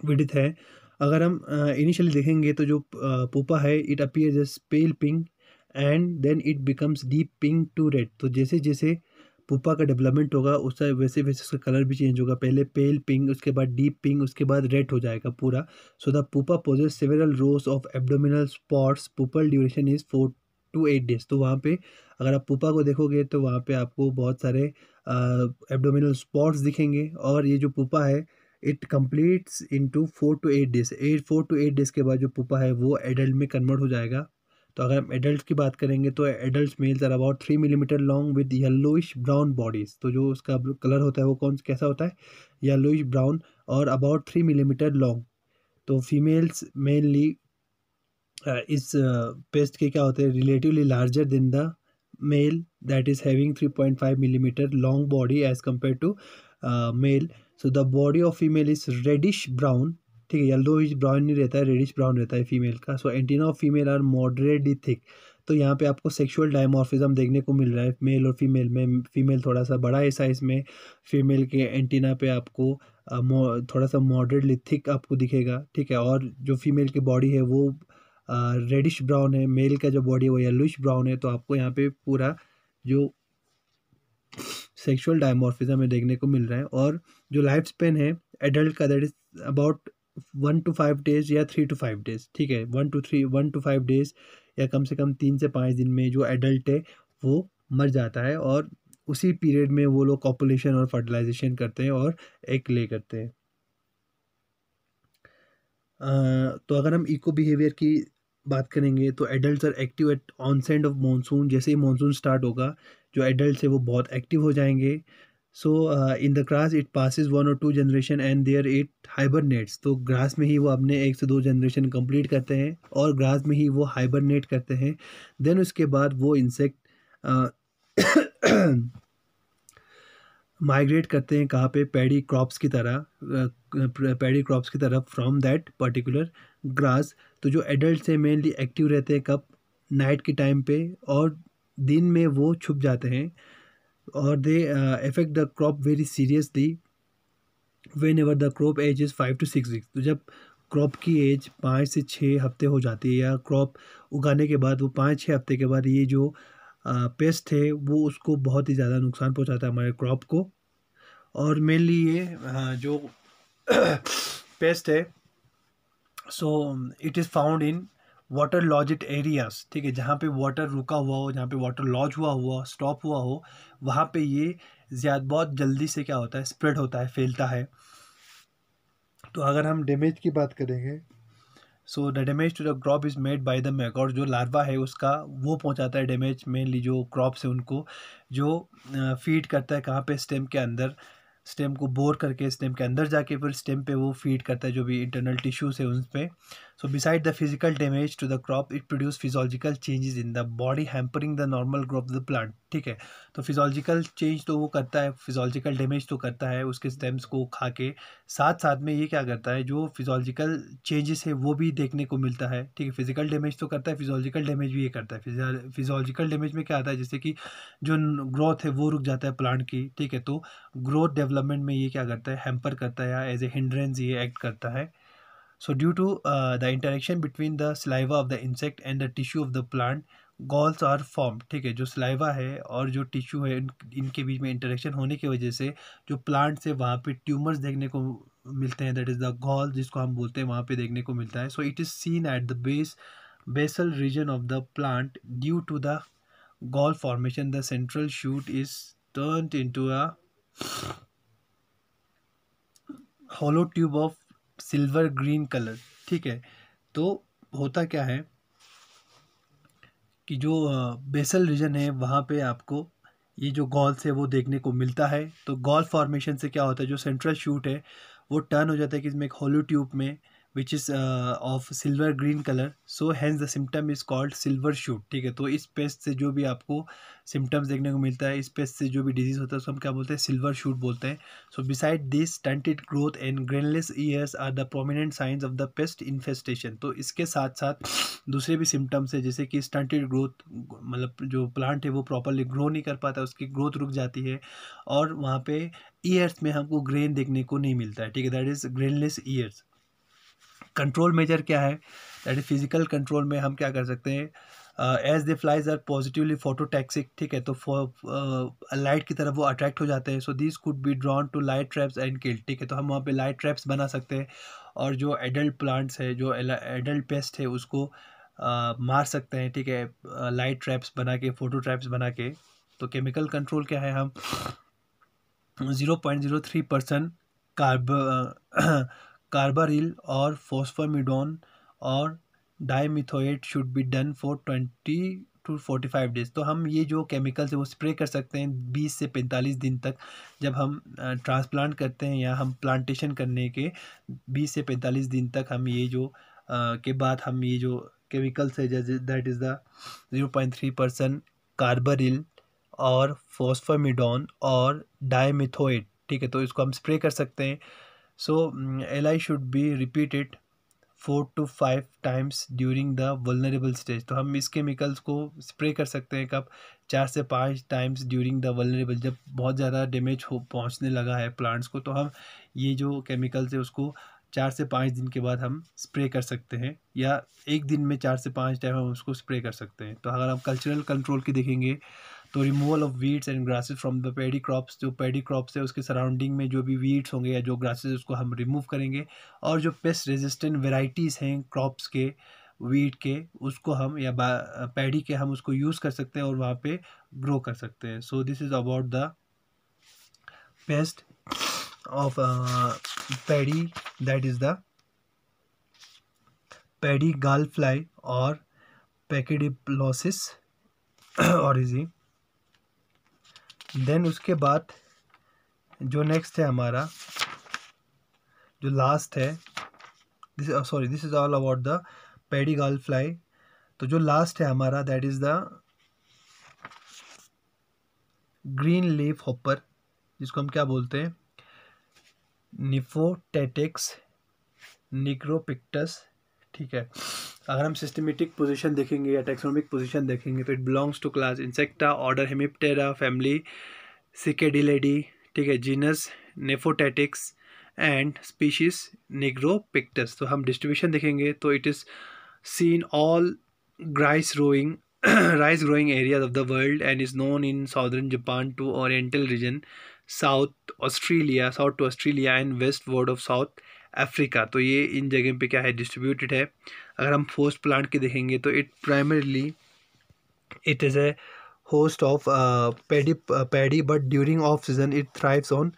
विडिथ है अगर हम इनिशियली देखेंगे तो जो पोपा है it appears as pale pink and then it becomes deep pink to red तो जैसे जैसे पुपा का डेवलपमेंट होगा उसका वैसे वैसे उसका कलर भी चेंज होगा पहले पेल पिंक उसके बाद डीप पिंक उसके बाद रेड हो जाएगा पूरा so the pupa possesses several rows of abdominal spots pupal duration is four to eight days तो वहाँ पे अगर आप पुपा को देखोगे तो वहाँ पे आपको बहुत सारे एब्डोमिनल स्पॉट्स दिखेंगे और ये जो पोपा है it completes to four to eight days eight four to eight days के बाद जो पुपा है वो एडल्ट में कन्वर्ट हो जाएगा तो अगर हम एडल्ट की बात करेंगे तो adult males are about three millimetre long with yellowish brown bodies तो जो उसका कलर होता है वो कौन कैसा होता है येलोइश ब्राउन और अबाउट थ्री मिलीमीटर लॉन्ग तो फीमेल्स मेनली इस पेस्ट के क्या होते हैं relatively larger than the male that is having three point five millimetre long body as compare to male so the body of female is reddish brown ठीक है yellow is brown नहीं रहता है रेडिश ब्राउन रहता है female का so antenna of female are moderately thick तो यहाँ पे आपको सेक्सुअल डायमॉर्फिज्म देखने को मिल रहा है मेल और फीमेल में फीमेल थोड़ा सा बड़ा है साइज़ में फीमेल के एंटीना पे आपको थोड़ा सा मॉडरेटली थिक आपको दिखेगा ठीक है और जो फीमेल की बॉडी है वो रेडिश ब्राउन है मेल का जो बॉडी है वो येलोइश ब्राउन है तो आपको यहाँ पे पूरा जो सेक्सुअल डायमॉर्फिज्म है देखने को मिल रहा है और जो लाइफ स्पेन है एडल्ट का that is about one to five days या थ्री टू फाइव डेज ठीक है one to three one to five days या कम से कम तीन से पाँच दिन में जो एडल्ट है वो मर जाता है और उसी पीरियड में वो लोग कॉपुलेशन और फर्टिलाइजेशन करते हैं और एक ले करते हैं तो अगर हम इको बिहेवियर की बात करेंगे तो adult are active at onset of monsoon जैसे ही मानसून स्टार्ट होगा जो एडल्ट है वो बहुत एक्टिव हो जाएंगे so in the grass it passes one और two generation and there it hibernates तो ग्रास में ही वो अपने एक से दो जनरेशन कंप्लीट करते हैं और ग्रास में ही वो हाइबरनेट करते हैं देन उसके बाद वो इंसेक्ट माइग्रेट uh, करते हैं कहाँ पे पैडी क्रॉप्स की तरह पैडी uh, क्रॉप्स की तरफ फ्रॉम दैट पर्टिकुलर ग्रास तो जो एडल्ट से मेनली एक्टिव रहते हैं कब नाइट के टाइम पे और दिन में वो छुप जाते हैं or they uh, affect the crop very seriously whenever the crop age is five to six weeks तो जब क्रॉप की एज पाँच से छः हफ्ते हो जाती है या क्रॉप उगाने के बाद वो पाँच छः हफ्ते के बाद ये जो पेस्ट uh, है वो उसको बहुत ही ज़्यादा नुकसान पहुँचाता है हमारे क्रॉप को और मेनली ये uh, जो पेस्ट है so it is found in water logged areas ठीक है जहाँ पे वाटर रुका हुआ हो जहाँ पे वाटर लॉज हुआ हुआ स्टॉप हुआ हो वहाँ पे ये ज़्यादा बहुत जल्दी से क्या होता है स्प्रेड होता है फैलता है तो अगर हम डैमेज की बात करेंगे so the damage to the crop is made by the maggot और जो लार्वा है उसका वो पहुँचाता है डैमेज मेनली जो क्रॉप्स है उनको जो फीड करता है कहाँ पर स्टेम के अंदर स्टेम को बोर करके स्टेम के अंदर जाके फिर स्टेम पे वो फीड करता है जो भी इंटरनल टिश्यूज़ है उन पर So besides the physical damage to the crop, it produce physiological changes in the body hampering the normal growth of the plant. ठीक है तो फिजोलॉजिकल चेंज तो वो करता है फिजोलॉजिकल डैमेज तो करता है उसके स्टेम्स को खा के साथ साथ में ये क्या करता है जो फिजोलॉजिकल चेंजेस है वो भी देखने को मिलता है ठीक है फिजिकल डैमेज तो करता है फिजोलॉजिकल डैमेज भी ये करता है फिजोलॉजिकल डैमेज में क्या आता है जैसे कि जो ग्रोथ है वो रुक जाता है प्लांट की ठीक है तो ग्रोथ डेवलपमेंट में ये क्या करता है हैम्पर करता है या एज ए हिंड्रेंस ये एक्ट करता है So due to uh, the interaction between the saliva of the insect and the tissue of the plant galls are form ठीक है जो स्लाइवा है और जो टिश्यू है इन, इनके बीच में इंटरेक्शन होने की वजह से जो प्लांट से वहाँ पे ट्यूमर्स देखने को मिलते हैं दैट इज़ द गॉल जिसको हम बोलते हैं वहाँ पे देखने को मिलता है so it is seen at the base basal region of the plant due to the gall formation the central shoot is turn in to a tube of silver green colour ठीक है तो होता क्या है कि जो बेसल रीजन है वहाँ पे आपको ये जो गॉल्स है वो देखने को मिलता है तो गॉल फॉर्मेशन से क्या होता है जो सेंट्रल शूट है वो टर्न हो जाता है कि इसमें एक होलो ट्यूब में which is of silver green colour so hence the symptom is called silver shoot ठीक है तो इस पेस्ट से जो भी आपको सिम्टम्स देखने को मिलता है इस पेस्ट से जो भी डिजीज़ होता है उसको हम क्या बोलते हैं सिल्वर शूट बोलते हैं so besides this stunted growth and grainless ears are the prominent signs of the pest infestation तो इसके साथ साथ दूसरे भी सिम्टम्स है जैसे कि स्टंटेड ग्रोथ मतलब जो प्लांट है वो प्रॉपरली ग्रो नहीं कर पाता उसकी ग्रोथ रुक जाती है और वहाँ पे ईयर्स में हमको ग्रेन देखने को नहीं मिलता है ठीक है that is grainless ears control measure क्या है दैट इज फिजिकल कंट्रोल में हम क्या कर सकते हैं as the flies are positively phototactic ठीक है तो लाइट uh, की तरफ वो अट्रैक्ट हो जाते हैं so this could be drawn to light traps and kill ठीक है तो हम वहाँ पे लाइट ट्रैप्स बना सकते हैं और जो एडल्ट प्लांट्स है जो एडल्ट पेस्ट है उसको uh, मार सकते हैं ठीक है लाइट uh, ट्रैप्स बना के फोटो ट्रैप्स बना के तो केमिकल कंट्रोल क्या है हम zero point zero three percent carb carbaryl और phosphimidone और dimethoate should be done for twenty to forty five days तो हम ये जो केमिकल्स है वो स्प्रे कर सकते हैं बीस से पैंतालीस दिन तक जब हम ट्रांसप्लांट करते हैं या हम प्लांटेशन करने के बीस से पैंतालीस दिन तक हम ये जो आ, के बाद हम ये जो केमिकल्स है जैसे that is the zero point three percent carbaryl और फोस्फामिडोन और डायमिथोएट ठीक है तो इसको हम स्प्रे कर सकते हैं So mm, li should be repeated four to five times during the vulnerable stage तो हम इस केमिकल्स को स्प्रे कर सकते हैं कब चार से पाँच टाइम्स ड्यूरिंग द वलनरेबल जब बहुत ज़्यादा डैमेज हो पहुँचने लगा है प्लांट्स को तो हम ये जो केमिकल्स है उसको चार से पाँच दिन के बाद हम स्प्रे कर सकते हैं या एक दिन में चार से पाँच टाइम हम उसको स्प्रे कर सकते हैं तो अगर हम कल्चरल कंट्रोल की देखेंगे तो removal of weeds and grasses from the paddy crops जो पेडी क्रॉप्स है उसके सराउंडिंग में जो भी वीड्स होंगे या जो ग्रासेस उसको हम रिमूव करेंगे और जो पेस्ट रेजिस्टेंट वेराइटीज़ हैं क्रॉप्स के वीट के उसको हम या पैडी के हम उसको यूज़ कर सकते हैं और वहाँ पे ग्रो कर सकते हैं so this is about the pest of paddy that is the paddy gall fly और पैकेडिप्लोसिस और इजी देन उसके बाद जो नेक्स्ट है हमारा जो लास्ट है this sorry this is all about the paddy gall fly तो जो लास्ट है हमारा that is the green leaf hopper जिसको हम क्या बोलते हैं निफोटेटिक्स निक्रोपिक्टस ठीक है अगर हम सिस्टमेटिक पोजीशन देखेंगे या टेक्सोनॉमिक पोजीशन देखेंगे तो it belongs to class insecta order Hemiptera family Cicadellidae ठीक है genus Nephotettix and species nigropictus तो हम डिस्ट्रीब्यूशन देखेंगे तो it is seen all rice rowing growing areas of the world and is known in southern Japan to to region south Australia south to Australia and west world of South Africa तो ये इन जगह पे क्या है distributed है अगर हम फोस्ट plant के देखेंगे तो it primarily it is a host of paddy paddy but during off season it thrives on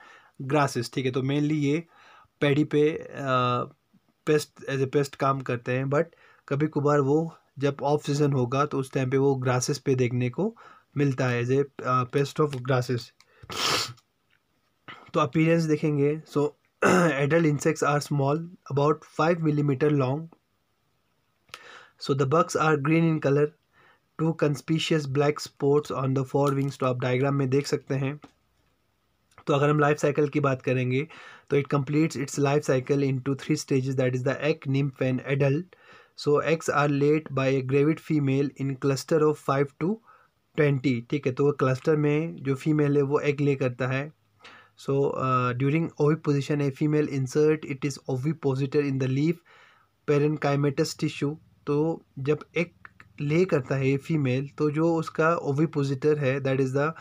grasses ठीक है तो मेनली ये पैडी पे पेस्ट एज ए पेस्ट काम करते हैं बट कभी कभार वो जब ऑफ सीजन होगा तो उस टाइम पे वो ग्रासेस पे देखने को मिलता है as a pest of grasses तो अपीरेंस देखेंगे so adult insects are small about five millimetre long So the bugs are green in color. Two conspicuous black spots on the four wings तो आप diagram में देख सकते हैं तो अगर हम लाइफ साइकिल की बात करेंगे तो it completes its life cycle in to three stages that is the egg nymph and adult so eggs are laid by a gravid female in cluster of five to twenty ठीक है तो वो cluster में जो female है वो egg lay करता है so during oviposition a female insert it is ovipositor in the leaf parenchymatous tissue तो जब एक ले करता है फीमेल तो जो उसका ओविपोजिटर है that is the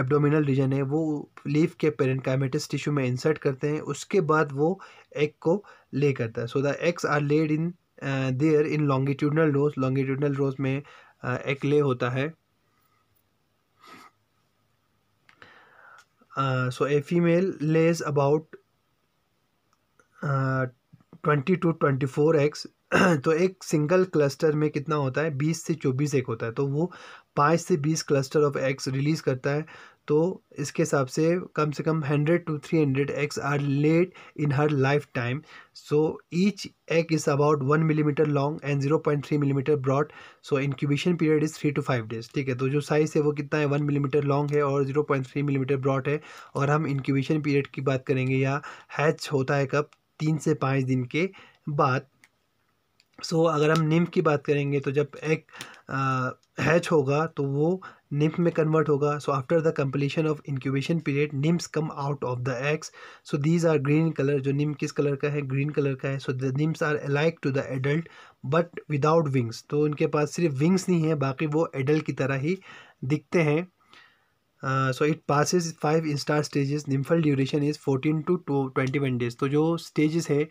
abdominal region है वो लीफ के कैमेटिस टिश्यू में इंसर्ट करते हैं उसके बाद वो एग को ले करता है so the eggs are laid in there in longitudinal rows longitudinal rows में एक uh, ले होता है so a female lays about twenty to twenty four eggs तो एक सिंगल क्लस्टर में कितना होता है बीस से चौबीस एक होता है तो वो पाँच से बीस क्लस्टर ऑफ एग्स रिलीज़ करता है तो इसके हिसाब से कम से कम hundred to three hundred eggs are laid in her lifetime so each egg is about one millimetre long and zero point three millimetre broad so incubation period is three to five days ठीक है तो जो size है वो कितना है one millimetre long है और zero point three millimetre broad है और हम इनक्यूबेशन पीरियड की बात करेंगे या हैच होता है कब तीन से पाँच दिन के बाद सो so, अगर हम निम्फ की बात करेंगे तो जब एक हैच होगा तो वो निम्फ में कन्वर्ट होगा so after the completion of incubation period nymphs come out of the eggs so these are green colour जो निम्फ किस कलर का है ग्रीन कलर का है so the nymphs are alike to the adult but without wings तो उनके पास सिर्फ wings नहीं है बाकी वो एडल्ट की तरह ही दिखते हैं so it passes five star stages nymphal duration is fourteen to to twenty one days तो जो स्टेजेस है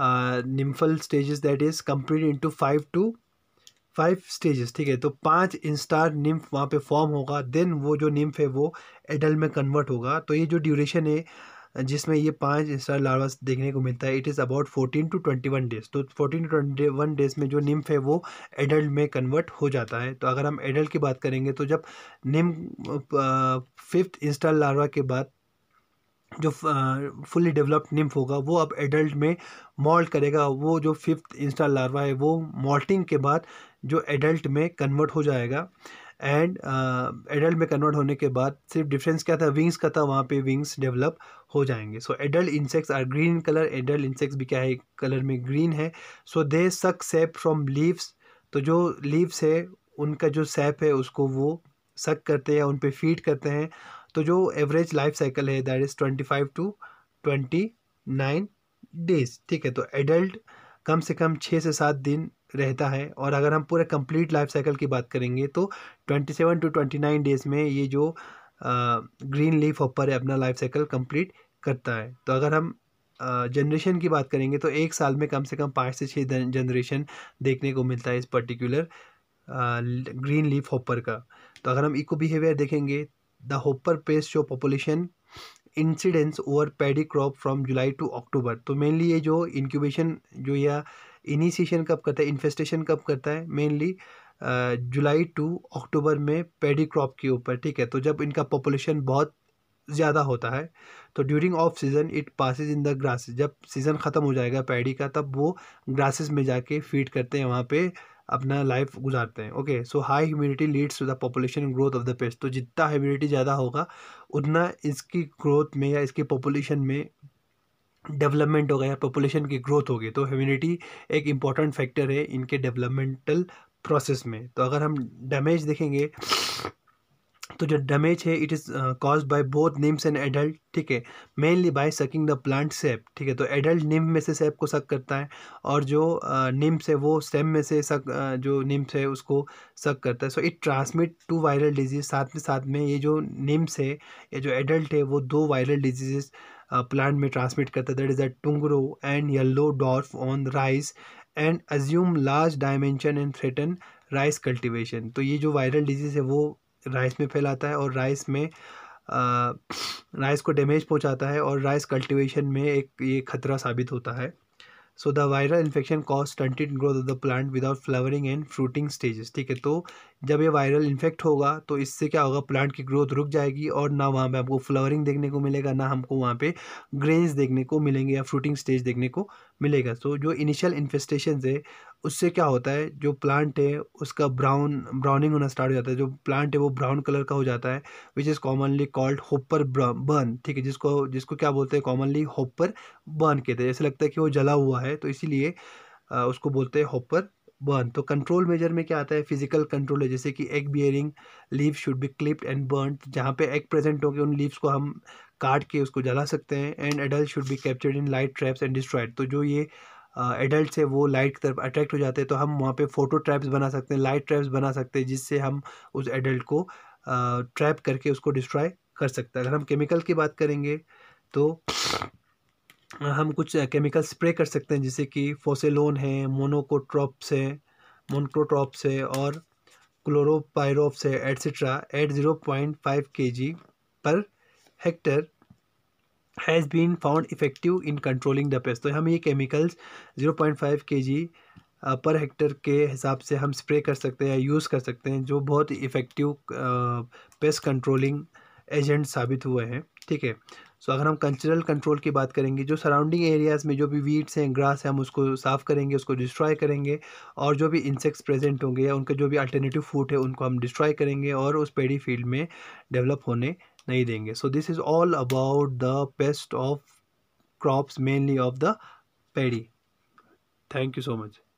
nymphal stages that is complete into five to five stages ठीक है तो पांच इंस्टार निम्फ वहाँ पे फॉर्म होगा देन वो जो निम्फ है वो एडल्ट में कन्वर्ट होगा तो ये जो ड्यूरेशन है जिसमें ये पांच इंस्टार लार्वा देखने को मिलता है it is about fourteen to twenty one days तो fourteen to twenty one days में जो निम्फ है वो एडल्ट में कन्वर्ट हो जाता है तो अगर हम एडल्ट की बात करेंगे तो जब निम्फ फिफ्थ इंस्टार लार्वा के बाद जो फुली डेवलप्ड निम्फ होगा वो अब एडल्ट में मॉल्ट करेगा वो जो फिफ्थ इंस्टा लार्वा है वो मॉल्टिंग के बाद जो एडल्ट में कन्वर्ट हो जाएगा एंड एडल्ट में कन्वर्ट होने के बाद सिर्फ डिफरेंस क्या था विंग्स का था वहाँ पे विंग्स डेवलप हो जाएंगे so adult insects are green colour adult insects भी क्या है कलर में ग्रीन है सो दे सक सेप फ्रॉम लीव्स तो जो लीव्स है उनका जो सेप है उसको वो सक करते हैं उन पर फीड करते हैं तो जो एवरेज लाइफ साइकिल है that is twenty five to twenty nine days ठीक है तो एडल्ट कम से कम छः से सात दिन रहता है और अगर हम पूरे कंप्लीट लाइफ साइकिल की बात करेंगे तो twenty seven to twenty nine days में ये जो ग्रीन लीफ ऑपर है अपना लाइफ साइकिल कंप्लीट करता है तो अगर हम जनरेशन की बात करेंगे तो एक साल में कम से कम पाँच से छः जनरेशन देखने को मिलता है इस पर्टिकुलर ग्रीन लीफ हॉपर का तो अगर हम इको बिहेवियर देखेंगे द होपर पेस्ट जो population incidence over paddy crop from July to October तो मेनली ये जो इंक्यूबेशन जो या इनिशिएशन कब करता है इन्फेस्टेशन कब करता है मेनली जुलाई टू अक्टूबर में पैडी क्रॉप के ऊपर ठीक है तो जब इनका पॉपुलेशन बहुत ज़्यादा होता है तो during off season it passes in the grasses जब सीज़न ख़त्म हो जाएगा पैडी का तब वो ग्रासेस में जाके फीड करते हैं वहाँ पर अपना लाइफ गुजारते हैं okay so high humidity leads to the population growth of the pest तो जितना ह्यूमिडिटी ज़्यादा होगा उतना इसकी ग्रोथ में या इसकी पॉपुलेशन में डेवलपमेंट होगा या पॉपुलेशन की ग्रोथ होगी तो ह्यूमिडिटी एक इम्पॉर्टेंट फैक्टर है इनके डेवलपमेंटल प्रोसेस में तो अगर हम डैमेज देखेंगे तो जो डैमेज है it is cause by both nymphs and adult ठीक है mainly by sucking the plant sap ठीक है तो एडल्ट निम में से सेप को सक करता है और जो निम्स uh, है वो स्टेम में से सक uh, जो निम्स है उसको सक करता है so it transmit two viral disease साथ में साथ में ये जो निम्स है ये जो एडल्ट है वो दो वायरल डिजीज प्लांट में ट्रांसमिट करता है that is a tungro and yellow dwarf on rice and assume large dimension and threaten rice cultivation तो ये जो वायरल डिजीज़ है वो राइस में फैलाता है और राइस में आ, राइस को डैमेज पहुंचाता है और राइस कल्टीवेशन में एक ये खतरा साबित होता है so the viral infection cause stunted growth of the plant without flowering and fruiting stages ठीक है तो जब ये वायरल इन्फेक्ट होगा तो इससे क्या होगा प्लांट की ग्रोथ रुक जाएगी और ना वहाँ पे आपको फ्लावरिंग देखने को मिलेगा ना हमको वहाँ पे ग्रेन्स देखने को मिलेंगे या फ्रूटिंग स्टेज देखने को मिलेगा सो so, जो इनिशियल इन्फेस्टेशन है उससे क्या होता है जो प्लांट है उसका ब्राउन ब्राउनिंग होना स्टार्ट हो जाता है जो प्लांट है वो ब्राउन कलर का हो जाता है which is commonly called hopper burn ठीक है जिसको जिसको क्या बोलते हैं कॉमनली होपर बर्न कहते हैं जैसे लगता है कि वो जला हुआ है तो इसीलिए उसको बोलते हैं होपर बर्न तो कंट्रोल मेजर में क्या आता है फिजिकल कंट्रोल है जैसे कि egg bearing leave should be clipped and burn जहाँ पे एग प्रेजेंट होंगे उन लीव्स को हम काट के उसको जला सकते हैं and adult should be captured in light traps and destroyed तो जो ये एडल्ट है वो लाइट की तरफ अट्रैक्ट हो जाते हैं तो हम वहाँ पे फोटो ट्रैप्स बना सकते हैं लाइट ट्रैप्स बना सकते हैं जिससे हम उस एडल्ट को ट्रैप करके उसको डिस्ट्रॉय कर सकते हैं अगर हम केमिकल की बात करेंगे तो हम कुछ केमिकल स्प्रे कर सकते हैं जैसे कि फोसेलोन है मोनोकोट्रॉप्स है मोनक्रोट्रॉप्स है और क्लोरोपायरोप्स है etcetera at zero point five K ji per hectare has been found effective in controlling the pest तो हम ये chemicals zero point five K जी पर हेक्टर के हिसाब से हम स्प्रे कर सकते हैं यूज़ कर सकते हैं जो बहुत इफ़ेक्टिव पेस्ट कंट्रोलिंग एजेंट साबित हुए हैं ठीक है सो अगर हम कल्चरल कंट्रोल की बात करेंगे जो सराउंडिंग एरियाज़ में जो भी वीड्स हैं ग्रास हैं हम उसको साफ़ करेंगे उसको डिस्ट्रॉय करेंगे और जो भी इंसेक्ट्स प्रेजेंट होंगे या उनका जो भी अल्टरनेटिव फूड है उनको हम डिस्ट्रॉय करेंगे और उस पेडी फील्ड में डेवलप होने नहीं देंगे so this is all about the pest of crops mainly of the paddy thank you so much